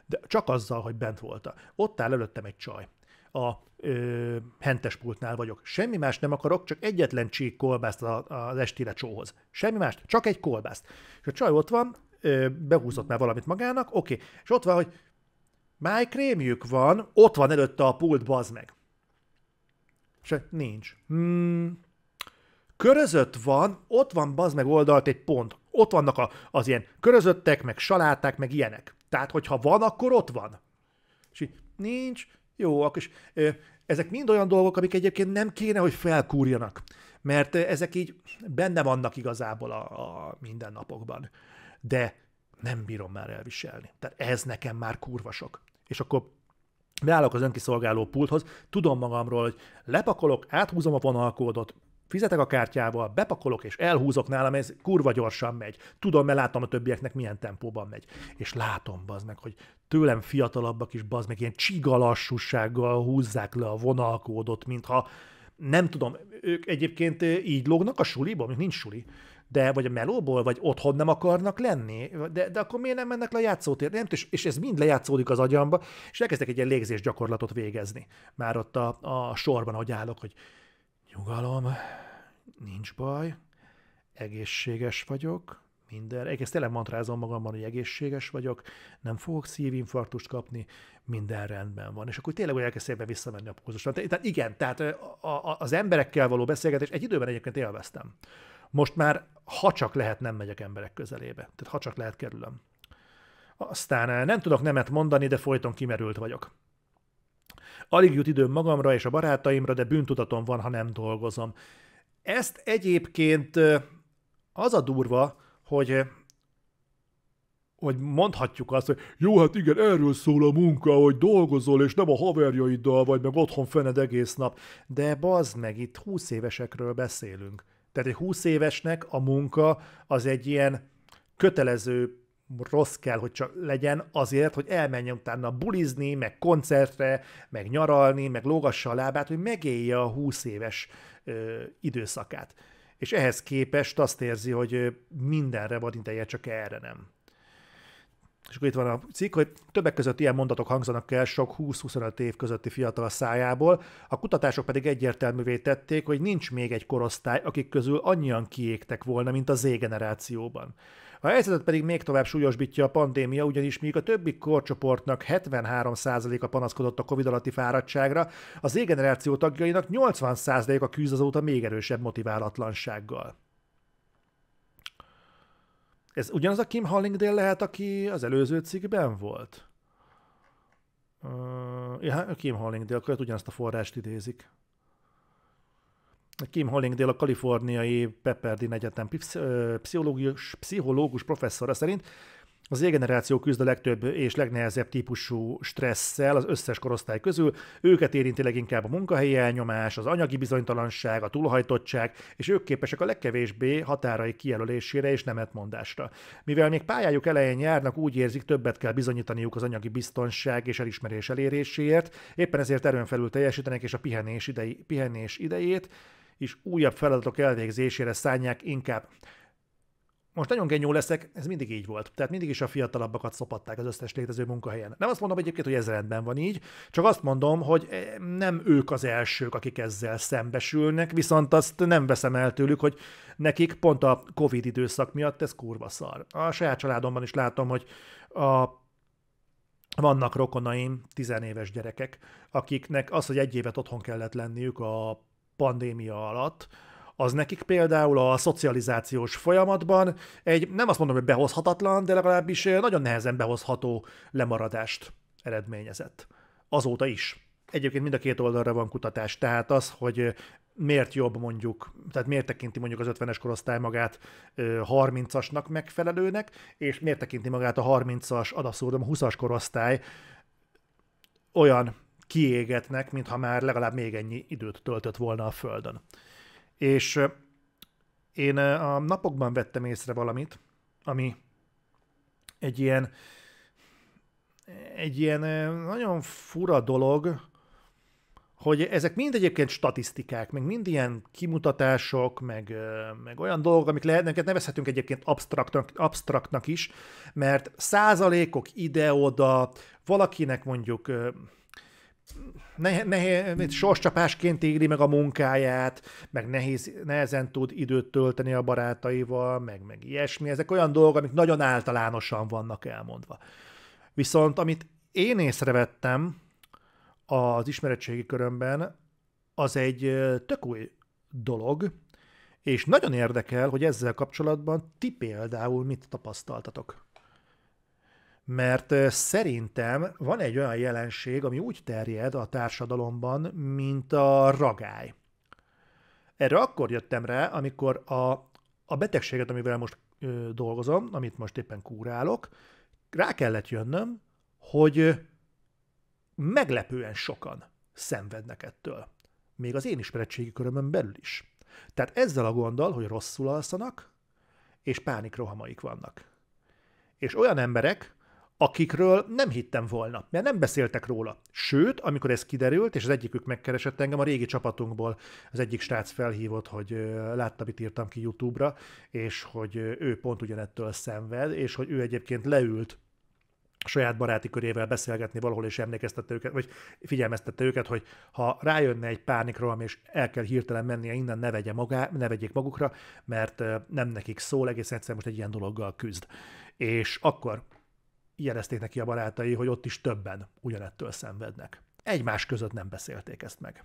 De csak azzal, hogy bent volta. Ott áll előttem egy csaj. A ö, hentes pultnál vagyok. Semmi más nem akarok, csak egyetlen csík kolbászt az estére csóhoz. Semmi más, csak egy kolbászt. És a csaj ott van, ö, behúzott már valamit magának, oké. Okay. És ott van, hogy krémjük van, ott van előtte a pult, bazd meg. És nincs. Hmm, körözött van, ott van bazd meg oldalt egy pont. Ott vannak a, az ilyen körözöttek, meg saláták, meg ilyenek. Tehát, hogyha van, akkor ott van. És így, nincs, jó, akkor is, ö, ezek mind olyan dolgok, amik egyébként nem kéne, hogy felkúrjanak, mert ezek így benne vannak igazából a, a mindennapokban. De nem bírom már elviselni. Tehát ez nekem már kurvasok. És akkor beállok az önkiszolgáló pulthoz, tudom magamról, hogy lepakolok, áthúzom a vonalkódot, fizetek a kártyával, bepakolok és elhúzok nálam, ez kurva gyorsan megy. Tudom, mert látom a többieknek milyen tempóban megy. És látom, bazd meg, hogy tőlem fiatalabbak is, bazd meg, ilyen csigalassúsággal húzzák le a vonalkódot, mintha nem tudom, ők egyébként eh, így lógnak a mint nincs suli, de vagy a melóból, vagy otthon nem akarnak lenni, de, de akkor miért nem mennek le a játszótérre? Nem, és, és ez mind lejátszódik az agyamba, és elkezdek egy ilyen légzés gyakorlatot végezni. Már ott a, a sorban, ahogy állok, hogy nyugalom, nincs baj, egészséges vagyok, minden, egész tényleg mantrázom magamban, hogy egészséges vagyok, nem fogok szívinfarktust kapni, minden rendben van. És akkor tényleg elkezd szépen visszamenni a pulzusra. Tehát igen, tehát az emberekkel való beszélgetés egy időben egyébként élveztem. Most már ha csak lehet, nem megyek emberek közelébe. Tehát ha csak lehet, kerülöm. Aztán nem tudok nemet mondani, de folyton kimerült vagyok. Alig jut időm magamra és a barátaimra, de bűntudatom van, ha nem dolgozom. Ezt egyébként az a durva, hogy hogy mondhatjuk azt, hogy jó, hát igen, erről szól a munka, hogy dolgozol, és nem a haverjaiddal vagy, meg otthon fened egész nap. De bazd meg, itt 20 évesekről beszélünk. Tehát egy 20 évesnek a munka az egy ilyen kötelező rossz kell, hogy csak legyen azért, hogy elmenjen utána bulizni, meg koncertre, meg nyaralni, meg lógassa a lábát, hogy megélje a 20 éves ö, időszakát. És ehhez képest azt érzi, hogy mindenre van ideje, csak erre nem. És akkor itt van a cikk, hogy többek között ilyen mondatok hangzanak el sok 20-25 év közötti fiatal szájából, a kutatások pedig egyértelművé tették, hogy nincs még egy korosztály, akik közül annyian kiégtek volna, mint a Z generációban. A helyzetet pedig még tovább súlyosbítja a pandémia, ugyanis míg a többi korcsoportnak 73%-a panaszkodott a COVID alatti fáradtságra, az égeneráció generáció tagjainak 80%-a küzd azóta még erősebb motiválatlansággal. Ez ugyanaz a Kim Hallingdale lehet, aki az előző cikkben volt? Uh, ja, Kim Hallingdale, akkor ugyanazt a forrást idézik. Kim Hollingdale, a kaliforniai Pepperdine Egyetem pszichológus, pszichológus professzora szerint az generáció küzd a legtöbb és legnehezebb típusú stresszel az összes korosztály közül. Őket érinti leginkább a munkahelyi elnyomás, az anyagi bizonytalanság, a túlhajtottság, és ők képesek a legkevésbé határai kijelölésére és nemetmondásra. Mivel még pályájuk elején járnak, úgy érzik, többet kell bizonyítaniuk az anyagi biztonság és elismerés eléréséért, éppen ezért erőn felül teljesítenek és a pihenés, idei, pihenés idejét és újabb feladatok elvégzésére szánják inkább. Most nagyon genyó leszek, ez mindig így volt. Tehát mindig is a fiatalabbakat szopatták az összes létező munkahelyen. Nem azt mondom egyébként, hogy ez rendben van így, csak azt mondom, hogy eh, nem ők az elsők, akik ezzel szembesülnek, viszont azt nem veszem el tőlük, hogy nekik pont a Covid időszak miatt ez kurva szar. A saját családomban is látom, hogy a vannak rokonaim, tizenéves gyerekek, akiknek az, hogy egy évet otthon kellett lenniük a pandémia alatt, az nekik például a szocializációs folyamatban egy, nem azt mondom, hogy behozhatatlan, de legalábbis nagyon nehezen behozható lemaradást eredményezett. Azóta is. Egyébként mind a két oldalra van kutatás, tehát az, hogy miért jobb mondjuk, tehát miért tekinti mondjuk az 50-es korosztály magát 30-asnak megfelelőnek, és miért tekinti magát a 30-as, adaszúrom, a 20-as korosztály olyan kiégetnek, mintha már legalább még ennyi időt töltött volna a Földön. És én a napokban vettem észre valamit, ami egy ilyen, egy ilyen nagyon fura dolog, hogy ezek mind egyébként statisztikák, meg mind ilyen kimutatások, meg, meg olyan dolgok, amik lehetnek, nevezhetünk egyébként absztraktnak, absztraktnak is, mert százalékok ide-oda, valakinek mondjuk nehéz, ne, sorscsapásként íri meg a munkáját, meg nehéz, nehezen tud időt tölteni a barátaival, meg, meg ilyesmi. Ezek olyan dolgok, amik nagyon általánosan vannak elmondva. Viszont amit én észrevettem az ismeretségi körömben, az egy tök új dolog, és nagyon érdekel, hogy ezzel kapcsolatban ti például mit tapasztaltatok mert szerintem van egy olyan jelenség, ami úgy terjed a társadalomban, mint a ragály. Erre akkor jöttem rá, amikor a, a betegséget, amivel most ö, dolgozom, amit most éppen kúrálok, rá kellett jönnöm, hogy meglepően sokan szenvednek ettől. Még az én ismeretségi körömön belül is. Tehát ezzel a gonddal, hogy rosszul alszanak, és pánikrohamaik vannak. És olyan emberek, akikről nem hittem volna, mert nem beszéltek róla. Sőt, amikor ez kiderült, és az egyikük megkeresett engem a régi csapatunkból, az egyik srác felhívott, hogy látta, mit írtam ki YouTube-ra, és hogy ő pont ugyanettől szenved, és hogy ő egyébként leült saját baráti körével beszélgetni valahol, és emlékeztette őket, vagy figyelmeztette őket, hogy ha rájönne egy pánikról, és el kell hirtelen mennie innen, ne, vegye magá, ne vegyék magukra, mert nem nekik szól, egész egyszerűen most egy ilyen dologgal küzd. És akkor jelezték neki a barátai, hogy ott is többen ugyanettől szenvednek. Egymás között nem beszélték ezt meg.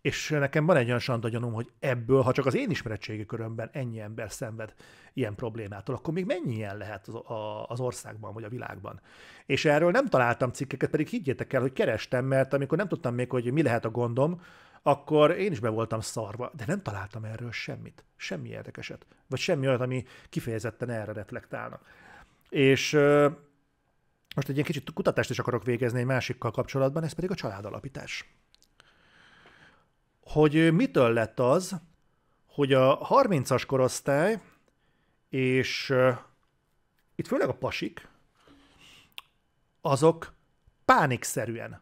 És nekem van egy olyan sandagyanom, hogy ebből, ha csak az én ismeretségi körömben ennyi ember szenved ilyen problémától, akkor még mennyi ilyen lehet az, a, az országban vagy a világban. És erről nem találtam cikkeket, pedig higgyétek el, hogy kerestem, mert amikor nem tudtam még, hogy mi lehet a gondom, akkor én is be voltam szarva, de nem találtam erről semmit, semmi érdekeset, vagy semmi olyat, ami kifejezetten erre reflektálna. És most egy ilyen kicsit kutatást is akarok végezni egy másikkal kapcsolatban, ez pedig a családalapítás. Hogy mitől lett az, hogy a 30-as korosztály, és uh, itt főleg a pasik, azok pánikszerűen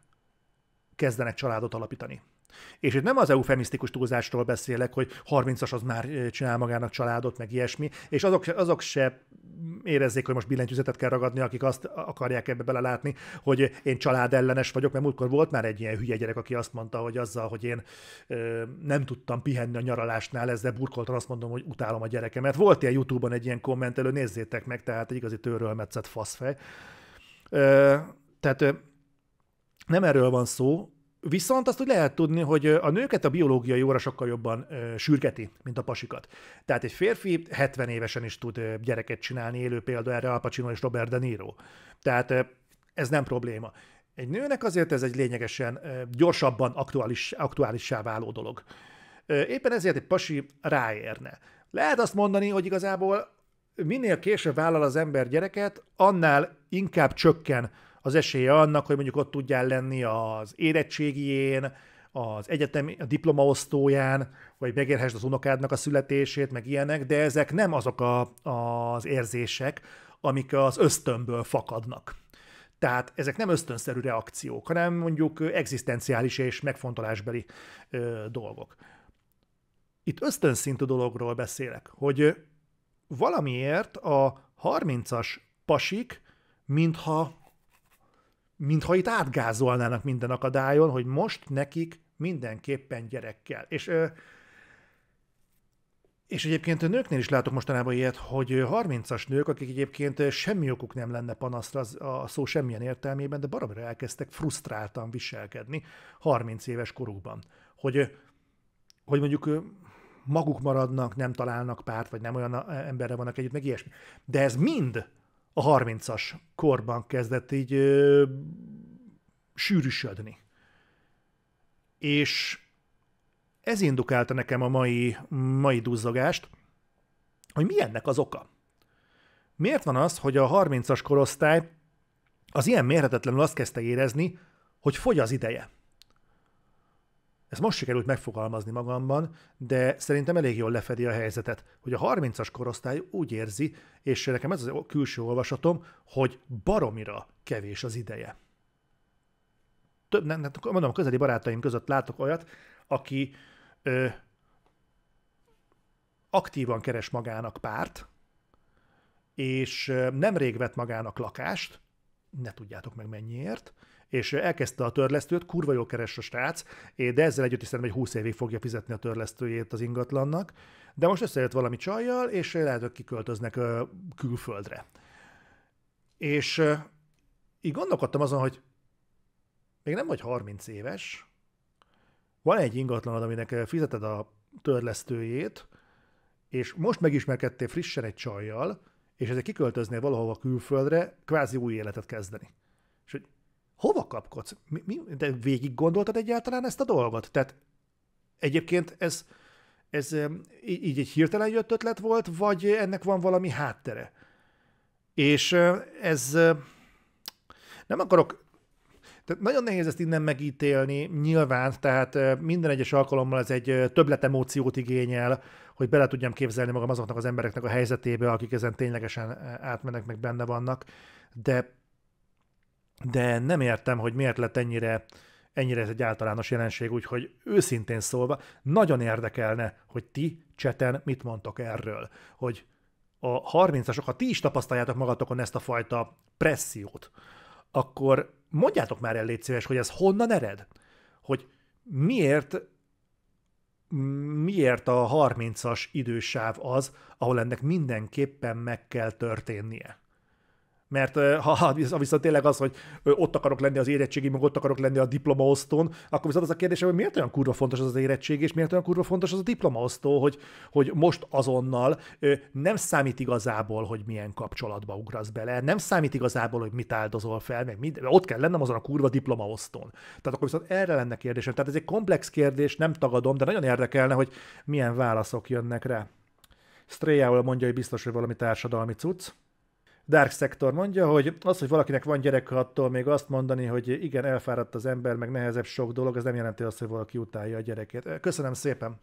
kezdenek családot alapítani. És itt nem az eufemisztikus túlzásról beszélek, hogy 30-as az már csinál magának családot, meg ilyesmi, és azok, azok se érezzék, hogy most billentyűzetet kell ragadni, akik azt akarják ebbe belelátni, hogy én családellenes vagyok, mert múltkor volt már egy ilyen hülye gyerek, aki azt mondta, hogy azzal, hogy én ö, nem tudtam pihenni a nyaralásnál, ezzel burkoltan azt mondom, hogy utálom a gyerekemet. Volt ilyen YouTube-on egy ilyen kommentelő, nézzétek meg, tehát egy igazi tőről metszett faszfej. Ö, tehát ö, nem erről van szó, Viszont azt úgy lehet tudni, hogy a nőket a biológiai óra sokkal jobban ö, sürgeti, mint a pasikat. Tehát egy férfi 70 évesen is tud ö, gyereket csinálni, élő példa erre Al Pacino és Robert De Niro. Tehát ö, ez nem probléma. Egy nőnek azért ez egy lényegesen ö, gyorsabban aktuális, aktuálissá váló dolog. Ö, éppen ezért egy pasi ráérne. Lehet azt mondani, hogy igazából minél később vállal az ember gyereket, annál inkább csökken az esélye annak, hogy mondjuk ott tudjál lenni az érettségién, az egyetem a diplomaosztóján, vagy megérhesd az unokádnak a születését, meg ilyenek, de ezek nem azok a, az érzések, amik az ösztönből fakadnak. Tehát ezek nem ösztönszerű reakciók, hanem mondjuk egzisztenciális és megfontolásbeli ö, dolgok. Itt ösztönszintű dologról beszélek, hogy valamiért a 30-as pasik, mintha mintha itt átgázolnának minden akadályon, hogy most nekik mindenképpen gyerekkel. És ö, és egyébként a nőknél is látok mostanában ilyet, hogy 30-as nők, akik egyébként semmi okuk nem lenne panaszra a szó semmilyen értelmében, de baromra elkezdtek frusztráltan viselkedni 30 éves korukban. Hogy, hogy mondjuk maguk maradnak, nem találnak párt, vagy nem olyan emberre vannak együtt, meg ilyesmi. De ez mind a 30-as korban kezdett így ö, sűrűsödni. És ez indukálta nekem a mai, mai duzzogást, hogy mi ennek az oka. Miért van az, hogy a 30-as korosztály az ilyen mérhetetlenül azt kezdte érezni, hogy fogy az ideje. Ezt most sikerült megfogalmazni magamban, de szerintem elég jól lefedi a helyzetet, hogy a 30-as korosztály úgy érzi, és nekem ez a külső olvasatom, hogy baromira kevés az ideje. Több, nem, nem, mondom, a közeli barátaim között látok olyat, aki ö, aktívan keres magának párt, és nemrég vett magának lakást, ne tudjátok meg mennyiért, és elkezdte a törlesztőt, kurva jól keres a srác, de ezzel együtt is szerintem egy 20 évig fogja fizetni a törlesztőjét az ingatlannak, de most összejött valami csajjal, és lehet, hogy kiköltöznek külföldre. És így gondolkodtam azon, hogy még nem vagy 30 éves, van egy ingatlanod, aminek fizeted a törlesztőjét, és most megismerkedtél frissen egy csajjal, és ezek kiköltöznél valahova külföldre, kvázi új életet kezdeni hova kapkodsz? Mi, mi, de végig gondoltad egyáltalán ezt a dolgot? Tehát egyébként ez, ez így egy hirtelen jött ötlet volt, vagy ennek van valami háttere? És ez nem akarok, tehát nagyon nehéz ezt innen megítélni, nyilván, tehát minden egyes alkalommal ez egy emóciót igényel, hogy bele tudjam képzelni magam azoknak az embereknek a helyzetébe, akik ezen ténylegesen átmennek, meg benne vannak, de de nem értem, hogy miért lett ennyire, ennyire ez egy általános jelenség, úgyhogy őszintén szólva nagyon érdekelne, hogy ti cseten mit mondtok erről, hogy a 30-asok, ha ti is tapasztaljátok magatokon ezt a fajta pressziót, akkor mondjátok már el, légy szíves, hogy ez honnan ered? Hogy miért miért a 30-as idősáv az, ahol ennek mindenképpen meg kell történnie? Mert ha, ha viszont tényleg az, hogy ott akarok lenni az érettségi, meg ott akarok lenni a diplomaosztón, akkor viszont az a kérdés, hogy miért olyan kurva fontos az az érettség, és miért olyan kurva fontos az a diplomaosztó, hogy, hogy most azonnal nem számít igazából, hogy milyen kapcsolatba ugrasz bele, nem számít igazából, hogy mit áldozol fel, meg mit, ott kell lennem azon a kurva diplomaosztón. Tehát akkor viszont erre lenne kérdésem. Tehát ez egy komplex kérdés, nem tagadom, de nagyon érdekelne, hogy milyen válaszok jönnek rá. Strayával mondja, hogy biztos, hogy valami társadalmi cucc. Dark Sector mondja, hogy az, hogy valakinek van gyereke, attól még azt mondani, hogy igen, elfáradt az ember, meg nehezebb sok dolog, az nem jelenti azt, hogy valaki utálja a gyerekét. Köszönöm szépen.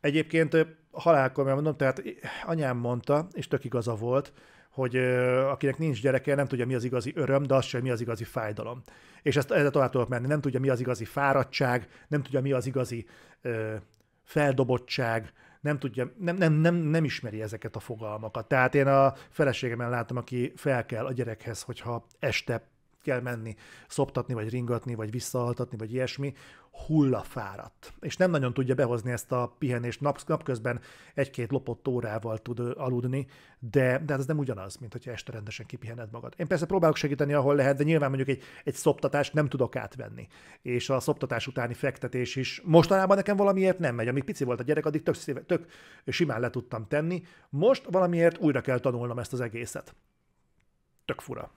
Egyébként halálkomolyan mondom, tehát anyám mondta, és tök igaza volt, hogy akinek nincs gyereke, nem tudja, mi az igazi öröm, de azt sem, mi az igazi fájdalom. És ezt ezzel tovább tudok menni. Nem tudja, mi az igazi fáradtság, nem tudja, mi az igazi ö, feldobottság, nem tudja, nem, nem, nem, nem ismeri ezeket a fogalmakat. Tehát én a feleségemen látom, aki fel kell a gyerekhez, hogyha este kell menni szoptatni, vagy ringatni, vagy visszaaltatni, vagy ilyesmi, hullafáradt, és nem nagyon tudja behozni ezt a pihenést nap, napközben egy-két lopott órával tud aludni, de, de hát ez nem ugyanaz, mint hogyha este rendesen kipihened magad. Én persze próbálok segíteni, ahol lehet, de nyilván mondjuk egy, egy szoptatást nem tudok átvenni, és a szoptatás utáni fektetés is mostanában nekem valamiért nem megy. Amíg pici volt a gyerek, addig tök, szíve, tök simán le tudtam tenni, most valamiért újra kell tanulnom ezt az egészet. Tök fura.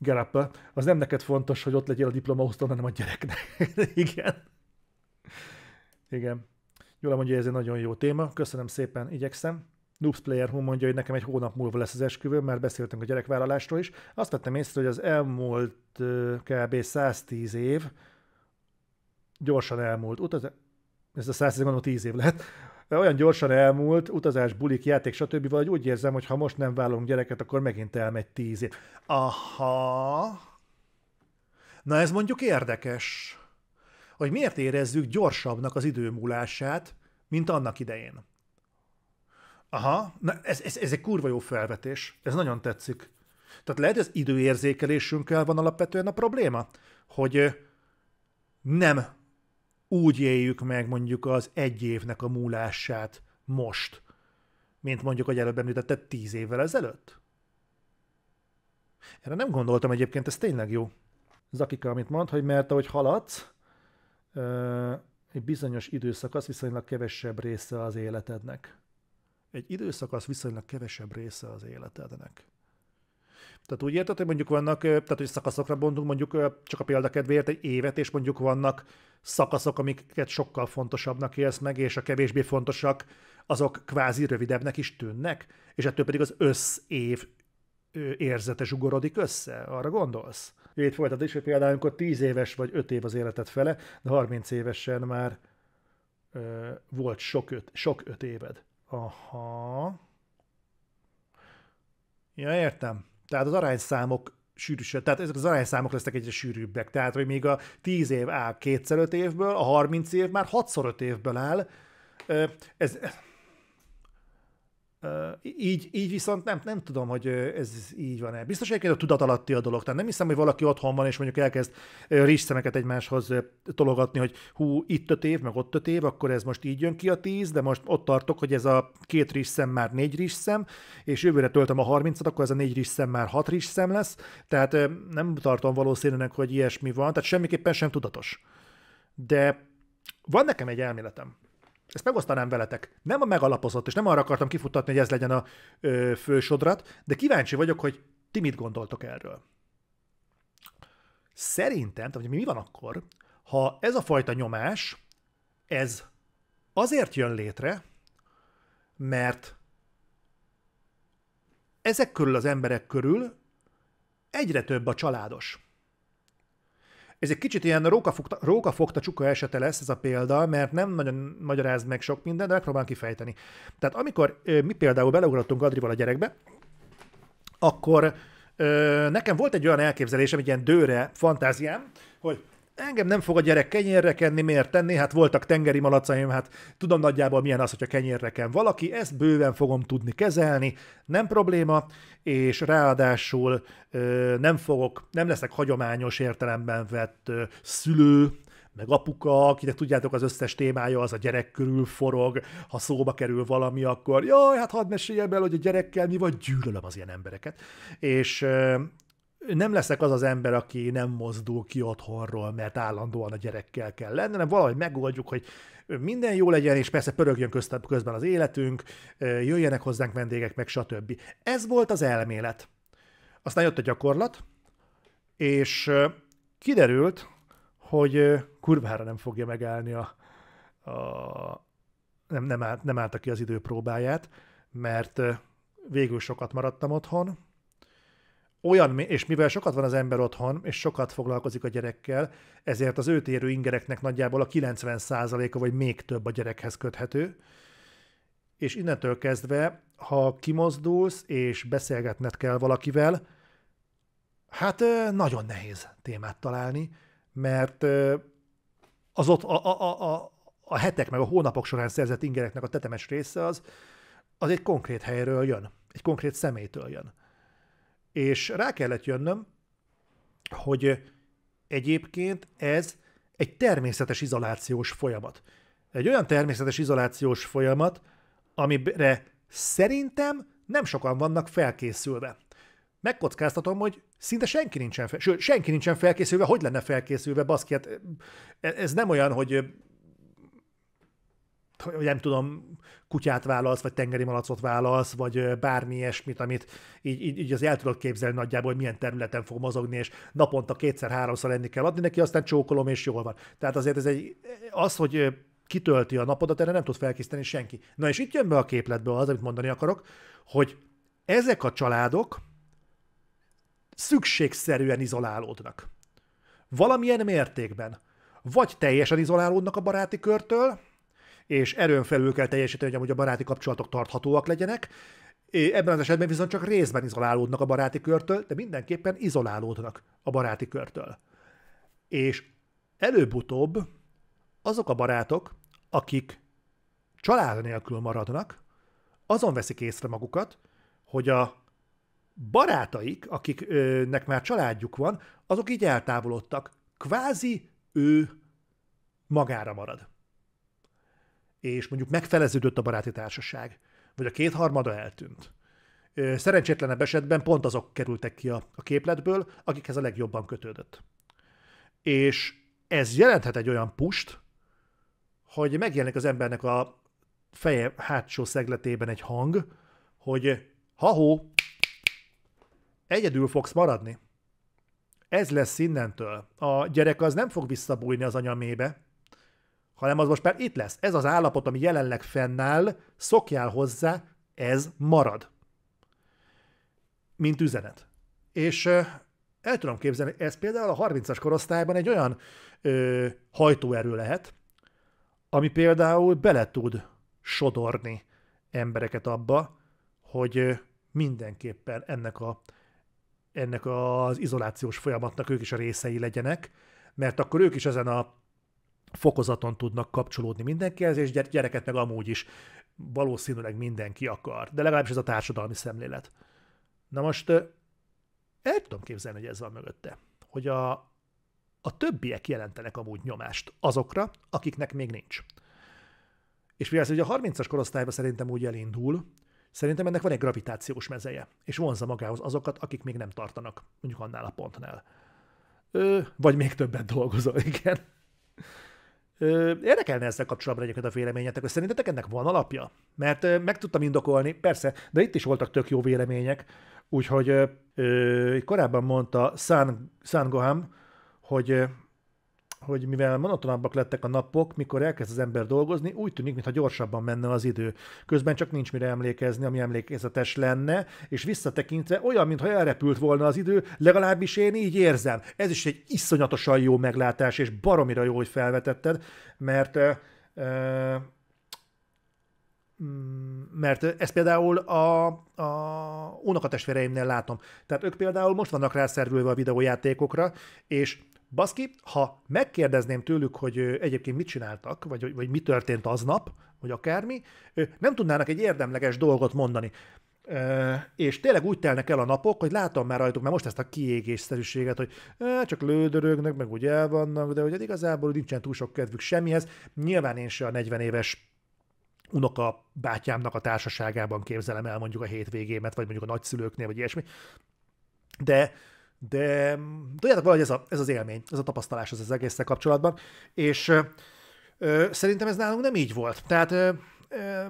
Gerappa, az nem neked fontos, hogy ott legyél a diplomaosztón, hanem a gyereknek. Igen. Igen. Gyula mondja, hogy ez egy nagyon jó téma. Köszönöm szépen, igyekszem. Noobs Player Home mondja, hogy nekem egy hónap múlva lesz az esküvő, mert beszéltünk a gyerekvállalásról is. Azt vettem észre, hogy az elmúlt kb. 110 év gyorsan elmúlt. utazás. Ez a 110 gondolom 10 év lehet. Olyan gyorsan elmúlt, utazás, bulik, játék, stb. Vagy úgy érzem, hogy ha most nem vállalunk gyereket, akkor megint elmegy 10 év. Aha. Na ez mondjuk érdekes hogy miért érezzük gyorsabbnak az idő múlását, mint annak idején. Aha, na ez, ez, ez egy kurva jó felvetés, ez nagyon tetszik. Tehát lehet, az időérzékelésünkkel van alapvetően a probléma, hogy nem úgy éljük meg mondjuk az egy évnek a múlását most, mint mondjuk, hogy előbb említetted tíz évvel ezelőtt. Erre nem gondoltam egyébként, ez tényleg jó. Zakika, amit mond, hogy mert ahogy haladsz, egy bizonyos időszakasz viszonylag kevesebb része az életednek. Egy időszakasz viszonylag kevesebb része az életednek. Tehát úgy érted, hogy mondjuk vannak, tehát hogy szakaszokra bontunk mondjuk csak a példakedvéért egy évet, és mondjuk vannak szakaszok, amiket sokkal fontosabbnak élsz meg, és a kevésbé fontosak, azok kvázi rövidebbnek is tűnnek, és ettől pedig az össz év érzete zsugorodik össze, arra gondolsz? Jövét folytat is, hogy például amikor 10 éves vagy 5 év az életed fele, de 30 évesen már ö, volt sok 5 sok éved. Aha. Ja, értem. Tehát az arányszámok sűrűsödnek, tehát ezek az arányszámok lesznek egyre sűrűbbek. Tehát, hogy még a 10 év áll kétszer 5 évből, a 30 év már 6 5 évből áll. Ez, így, így viszont nem, nem tudom, hogy ez így van-e. Biztos egyébként a tudat alatti a dolog. Tehát nem hiszem, hogy valaki otthon van, és mondjuk elkezd rizszemeket egymáshoz tologatni, hogy hú, itt öt év, meg ott öt év, akkor ez most így jön ki a tíz, de most ott tartok, hogy ez a két rizszem már négy rizszem, és jövőre töltöm a harmincat, akkor ez a négy rizszem már hat rizszem lesz. Tehát nem tartom valószínűnek, hogy ilyesmi van. Tehát semmiképpen sem tudatos. De van nekem egy elméletem ezt megosztanám veletek. Nem a megalapozott, és nem arra akartam kifutatni, hogy ez legyen a ö, fősodrat, de kíváncsi vagyok, hogy ti mit gondoltok erről. Szerintem, tehát mi van akkor, ha ez a fajta nyomás, ez azért jön létre, mert ezek körül az emberek körül egyre több a családos. Ez egy kicsit ilyen rókafogta, rókafogta csuka esete lesz ez a példa, mert nem nagyon magyaráz meg sok mindent, de megpróbálom kifejteni. Tehát amikor mi például beleugrottunk Adrival a gyerekbe, akkor ö, nekem volt egy olyan elképzelésem, egy ilyen dőre fantáziám, hogy engem nem fog a gyerek kenyérre kenni, miért tenni, hát voltak tengeri malacaim, hát tudom nagyjából milyen az, hogyha kenyérre ken valaki, ezt bőven fogom tudni kezelni, nem probléma, és ráadásul ö, nem fogok, nem leszek hagyományos értelemben vett ö, szülő, meg apuka, akinek tudjátok az összes témája, az a gyerek körül forog, ha szóba kerül valami, akkor jaj, hát hadd meséljem el, hogy a gyerekkel mi vagy, gyűlölöm az ilyen embereket. És nem leszek az az ember, aki nem mozdul ki otthonról, mert állandóan a gyerekkel kell lenni, hanem valahogy megoldjuk, hogy minden jó legyen, és persze pörögjön közben az életünk, jöjjenek hozzánk vendégek, meg stb. Ez volt az elmélet. Aztán jött a gyakorlat, és kiderült, hogy kurvára nem fogja megállni a, a nem, nem, állt, nem állta ki az időpróbáját, mert végül sokat maradtam otthon, olyan, és mivel sokat van az ember otthon, és sokat foglalkozik a gyerekkel, ezért az őt érő ingereknek nagyjából a 90%-a vagy még több a gyerekhez köthető. És innentől kezdve, ha kimozdulsz és beszélgetned kell valakivel, hát nagyon nehéz témát találni, mert az ott a, a, a, a hetek meg a hónapok során szerzett ingereknek a tetemes része az, az egy konkrét helyről jön, egy konkrét szemétől jön és rá kellett jönnöm, hogy egyébként ez egy természetes izolációs folyamat. Egy olyan természetes izolációs folyamat, amire szerintem nem sokan vannak felkészülve. Megkockáztatom, hogy szinte senki nincsen, fel, sőt, senki nincsen felkészülve, hogy lenne felkészülve, baszki, hát ez nem olyan, hogy hogy nem tudom, kutyát válasz, vagy tengeri malacot válasz, vagy bármi ilyesmit, amit így, így, így az el tudod képzelni nagyjából, hogy milyen területen fog mozogni, és naponta kétszer-háromszor lenni kell adni neki, aztán csókolom, és jól van. Tehát azért ez egy, az, hogy kitölti a napodat, erre nem tud felkészíteni senki. Na és itt jön be a képletbe az, amit mondani akarok, hogy ezek a családok szükségszerűen izolálódnak. Valamilyen mértékben. Vagy teljesen izolálódnak a baráti körtől, és erőn felül kell teljesíteni, hogy amúgy a baráti kapcsolatok tarthatóak legyenek, Ebben az esetben viszont csak részben izolálódnak a baráti körtől, de mindenképpen izolálódnak a baráti körtől. És előbb-utóbb azok a barátok, akik család nélkül maradnak, azon veszik észre magukat, hogy a barátaik, akiknek már családjuk van, azok így eltávolodtak. Kvázi ő magára marad és mondjuk megfeleződött a baráti társaság, vagy a kétharmada eltűnt. Szerencsétlenebb esetben pont azok kerültek ki a, képletből, akikhez a legjobban kötődött. És ez jelenthet egy olyan pust, hogy megjelenik az embernek a feje hátsó szegletében egy hang, hogy ha-hó, egyedül fogsz maradni. Ez lesz innentől. A gyerek az nem fog visszabújni az anyamébe, hanem az most már itt lesz. Ez az állapot, ami jelenleg fennáll, szokjál hozzá, ez marad. Mint üzenet. És el tudom képzelni, ez például a 30-as korosztályban egy olyan ö, hajtóerő lehet, ami például bele tud sodorni embereket abba, hogy mindenképpen ennek, a, ennek az izolációs folyamatnak ők is a részei legyenek, mert akkor ők is ezen a fokozaton tudnak kapcsolódni mindenkihez, és gyereket meg amúgy is valószínűleg mindenki akar, de legalábbis ez a társadalmi szemlélet. Na most el tudom képzelni, hogy ez van mögötte, hogy a, a többiek jelentenek amúgy nyomást azokra, akiknek még nincs. És mivel ez ugye a 30-as korosztályban szerintem úgy elindul, szerintem ennek van egy gravitációs mezeje, és vonza magához azokat, akik még nem tartanak mondjuk annál a pontnál. Ö, vagy még többet dolgozol, igen. Érdekelne ezzel kapcsolatban egyébként a véleményetek, hogy szerintetek ennek van alapja? Mert meg tudtam indokolni, persze, de itt is voltak tök jó vélemények, úgyhogy ö, korábban mondta San, San Goham, hogy hogy mivel monotonabbak lettek a napok, mikor elkezd az ember dolgozni, úgy tűnik, mintha gyorsabban menne az idő. Közben csak nincs mire emlékezni, ami emlékezetes lenne, és visszatekintve olyan, mintha elrepült volna az idő, legalábbis én így érzem. Ez is egy iszonyatosan jó meglátás, és baromira jó, hogy felvetetted, mert e, e, mert ezt például a, a unokatestvéreimnél látom. Tehát ők például most vannak rászervülve a videójátékokra, és Baszki, ha megkérdezném tőlük, hogy egyébként mit csináltak, vagy, vagy mi történt aznap, vagy akármi, nem tudnának egy érdemleges dolgot mondani. És tényleg úgy telnek el a napok, hogy látom már rajtuk, mert most ezt a kiégésszerűséget, hogy csak lődörögnek, meg úgy el vannak, de hogy hát igazából nincsen túl sok kedvük semmihez. Nyilván én se a 40 éves unoka bátyámnak a társaságában képzelem el mondjuk a hétvégémet, vagy mondjuk a nagyszülőknél, vagy ilyesmi. De de tudjátok, valahogy ez, a, ez az élmény, ez a tapasztalás az, az egésszel kapcsolatban, és ö, szerintem ez nálunk nem így volt. Tehát ö,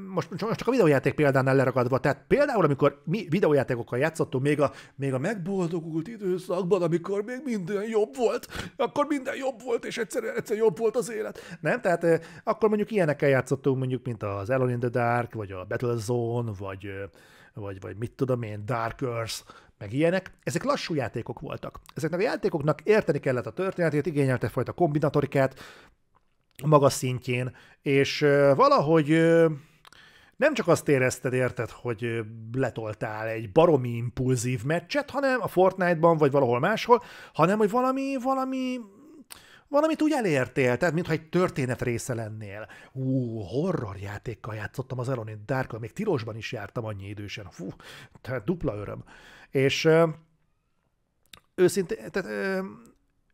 most csak a videójáték példánál leragadva, tehát például, amikor mi videójátékokkal játszottunk, még a, még a megboldogult időszakban, amikor még minden jobb volt, akkor minden jobb volt, és egyszer, egyszer jobb volt az élet. Nem? Tehát akkor mondjuk ilyenekkel játszottunk, mondjuk, mint az Alone in the Dark, vagy a Battlezone, vagy, vagy, vagy mit tudom én, Dark Earth, meg ilyenek, ezek lassú játékok voltak. Ezeknek a játékoknak érteni kellett a történetét, igényelte fajta kombinatorikát a magas szintjén, és valahogy nem csak azt érezted, érted, hogy letoltál egy baromi impulzív meccset, hanem a Fortnite-ban, vagy valahol máshol, hanem, hogy valami, valami valamit úgy elértél, tehát mintha egy történet része lennél. Ú, horror játékkal játszottam az Elon Darkkal, még tilosban is jártam annyi idősen. Fú, tehát dupla öröm. Uh, és őszintén, tehát,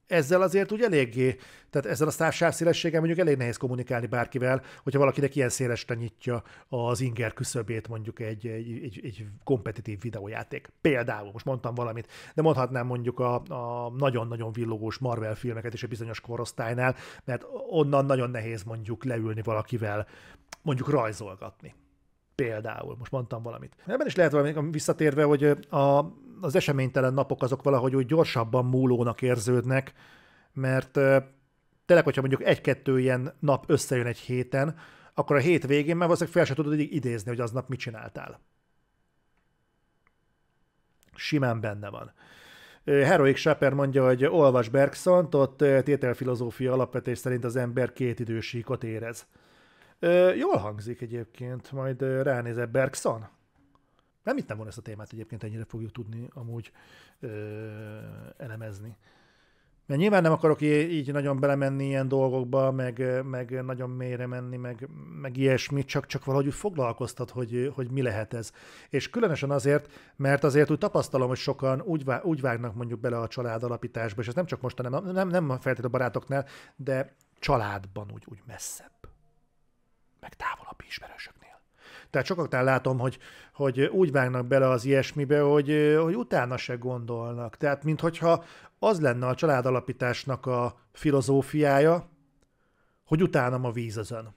ezzel azért úgy eléggé, tehát ezzel a szélességgel mondjuk elég nehéz kommunikálni bárkivel, hogyha valakinek ilyen szélesre nyitja az inger küszöbét mondjuk egy, egy, egy, egy kompetitív videójáték. Például, most mondtam valamit, de mondhatnám mondjuk a, a nagyon-nagyon villogós Marvel filmeket is egy bizonyos korosztálynál, mert onnan nagyon nehéz mondjuk leülni valakivel mondjuk rajzolgatni Például, most mondtam valamit. Ebben is lehet valami visszatérve, hogy a, az eseménytelen napok azok valahogy úgy gyorsabban múlónak érződnek, mert tényleg, hogyha mondjuk egy-kettő ilyen nap összejön egy héten, akkor a hét végén már valószínűleg fel sem tudod idézni, hogy aznap mit csináltál. Simán benne van. Heroic Shepper mondja, hogy olvas Bergson, ott tételfilozófia alapvetés szerint az ember két idősíkot érez jól hangzik egyébként, majd ránézek Bergson. Nem nem volna ezt a témát egyébként, ennyire fogjuk tudni amúgy ö, elemezni. Mert nyilván nem akarok így nagyon belemenni ilyen dolgokba, meg, meg nagyon mélyre menni, meg, meg ilyesmi, csak, csak valahogy úgy foglalkoztat, hogy, hogy mi lehet ez. És különösen azért, mert azért úgy tapasztalom, hogy sokan úgy, vá- úgy vágnak mondjuk bele a család alapításba, és ez nem csak most, hanem nem, nem feltétlenül a barátoknál, de családban úgy, úgy messzebb meg távolabbi ismerősöknél. Tehát sokaknál látom, hogy, hogy úgy vágnak bele az ilyesmibe, hogy, hogy utána se gondolnak. Tehát, minthogyha az lenne a családalapításnak a filozófiája, hogy utánam a víz azon.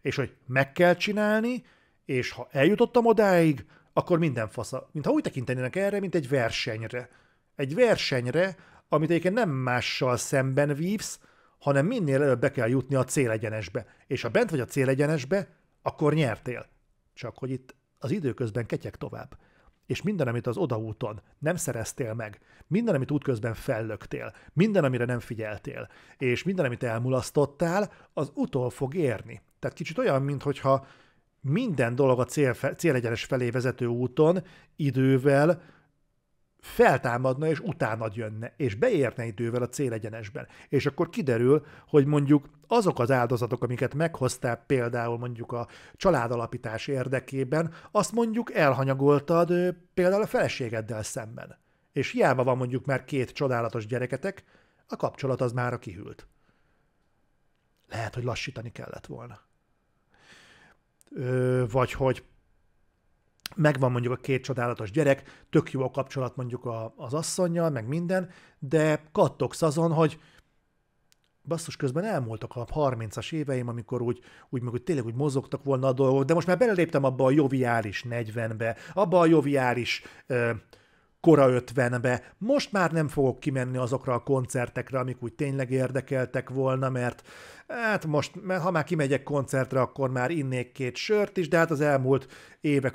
És hogy meg kell csinálni, és ha eljutottam odáig, akkor minden fasza. Mintha úgy tekintenének erre, mint egy versenyre. Egy versenyre, amit egyébként nem mással szemben vívsz, hanem minél előbb be kell jutni a célegyenesbe. És ha bent vagy a célegyenesbe, akkor nyertél. Csak hogy itt az időközben ketyek tovább. És minden, amit az odaúton nem szereztél meg, minden, amit útközben fellöktél, minden, amire nem figyeltél, és minden, amit elmulasztottál, az utol fog érni. Tehát kicsit olyan, mintha minden dolog a cél, célegyenes felé vezető úton idővel feltámadna és utána jönne, és beérne idővel a célegyenesben. És akkor kiderül, hogy mondjuk azok az áldozatok, amiket meghoztál például mondjuk a családalapítás érdekében, azt mondjuk elhanyagoltad például a feleségeddel szemben. És hiába van mondjuk már két csodálatos gyereketek, a kapcsolat az már a kihűlt. Lehet, hogy lassítani kellett volna. Ö, vagy hogy megvan mondjuk a két csodálatos gyerek, tök jó a kapcsolat mondjuk a, az asszonyjal, meg minden, de kattogsz azon, hogy basszus közben elmúltak a 30-as éveim, amikor úgy, úgy, meg úgy tényleg úgy mozogtak volna a dolgok, de most már beleléptem abba a joviális 40-be, abba a joviális uh, kora ötvenbe. Most már nem fogok kimenni azokra a koncertekre, amik úgy tényleg érdekeltek volna, mert hát most, mert ha már kimegyek koncertre, akkor már innék két sört is, de hát az elmúlt évek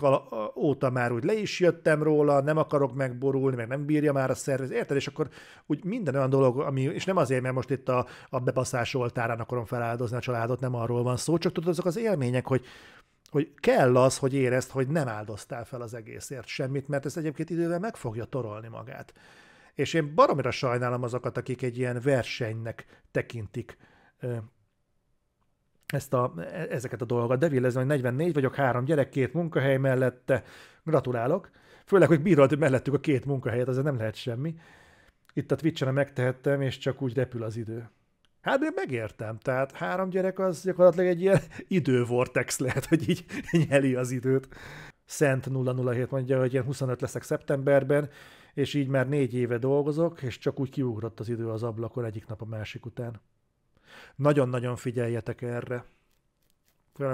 óta már úgy le is jöttem róla, nem akarok megborulni, meg nem bírja már a szervez, érted? És akkor úgy minden olyan dolog, ami, és nem azért, mert most itt a, a bebaszás oltárán akarom feláldozni a családot, nem arról van szó, csak tudod, azok az élmények, hogy hogy kell az, hogy érezd, hogy nem áldoztál fel az egészért semmit, mert ez egyébként idővel meg fogja torolni magát. És én baromira sajnálom azokat, akik egy ilyen versenynek tekintik ezt a, ezeket a dolgokat. Devil ez, hogy 44 vagyok, három gyerek, két munkahely mellette. Gratulálok. Főleg, hogy bírod mellettük a két munkahelyet, az nem lehet semmi. Itt a Twitch-en megtehettem, és csak úgy repül az idő. Hát én megértem, tehát három gyerek az gyakorlatilag egy ilyen idővortex lehet, hogy így nyeli az időt. Szent 007 mondja, hogy ilyen 25 leszek szeptemberben, és így már négy éve dolgozok, és csak úgy kiugrott az idő az ablakon egyik nap a másik után. Nagyon-nagyon figyeljetek erre.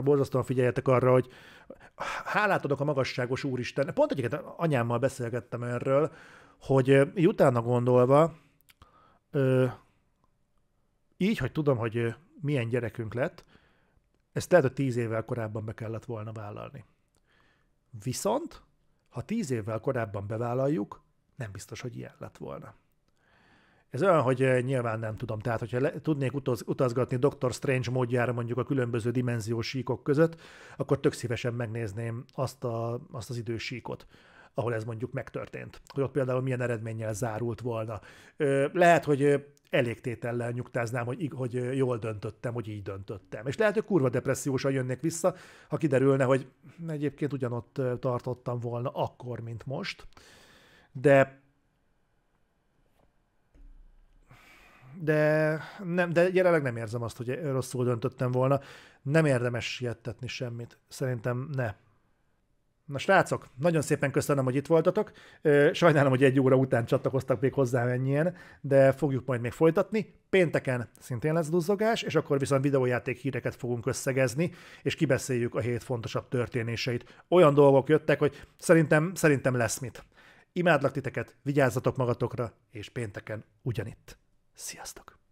Borzasztóan figyeljetek arra, hogy hálát adok a magasságos úristen. Pont egyiket anyámmal beszélgettem erről, hogy utána gondolva, így, hogy tudom, hogy milyen gyerekünk lett, ezt lehet, hogy tíz évvel korábban be kellett volna vállalni. Viszont, ha tíz évvel korábban bevállaljuk, nem biztos, hogy ilyen lett volna. Ez olyan, hogy nyilván nem tudom. Tehát, hogyha le, tudnék utaz, utazgatni Dr. Strange módjára mondjuk a különböző dimenziós síkok között, akkor tök szívesen megnézném azt, a, azt az idősíkot ahol ez mondjuk megtörtént, hogy ott például milyen eredménnyel zárult volna. Lehet, hogy elégtétellel nyugtáznám, hogy, hogy jól döntöttem, hogy így döntöttem. És lehet, hogy kurva depressziósan jönnék vissza, ha kiderülne, hogy egyébként ugyanott tartottam volna akkor, mint most. De de, nem, de jelenleg nem érzem azt, hogy rosszul döntöttem volna. Nem érdemes sietetni semmit. Szerintem ne. Na srácok, nagyon szépen köszönöm, hogy itt voltatok. Sajnálom, hogy egy óra után csatlakoztak még hozzá ennyien, de fogjuk majd még folytatni. Pénteken szintén lesz duzzogás, és akkor viszont videójáték híreket fogunk összegezni, és kibeszéljük a hét fontosabb történéseit. Olyan dolgok jöttek, hogy szerintem, szerintem lesz mit. Imádlak titeket, vigyázzatok magatokra, és pénteken ugyanitt. Sziasztok!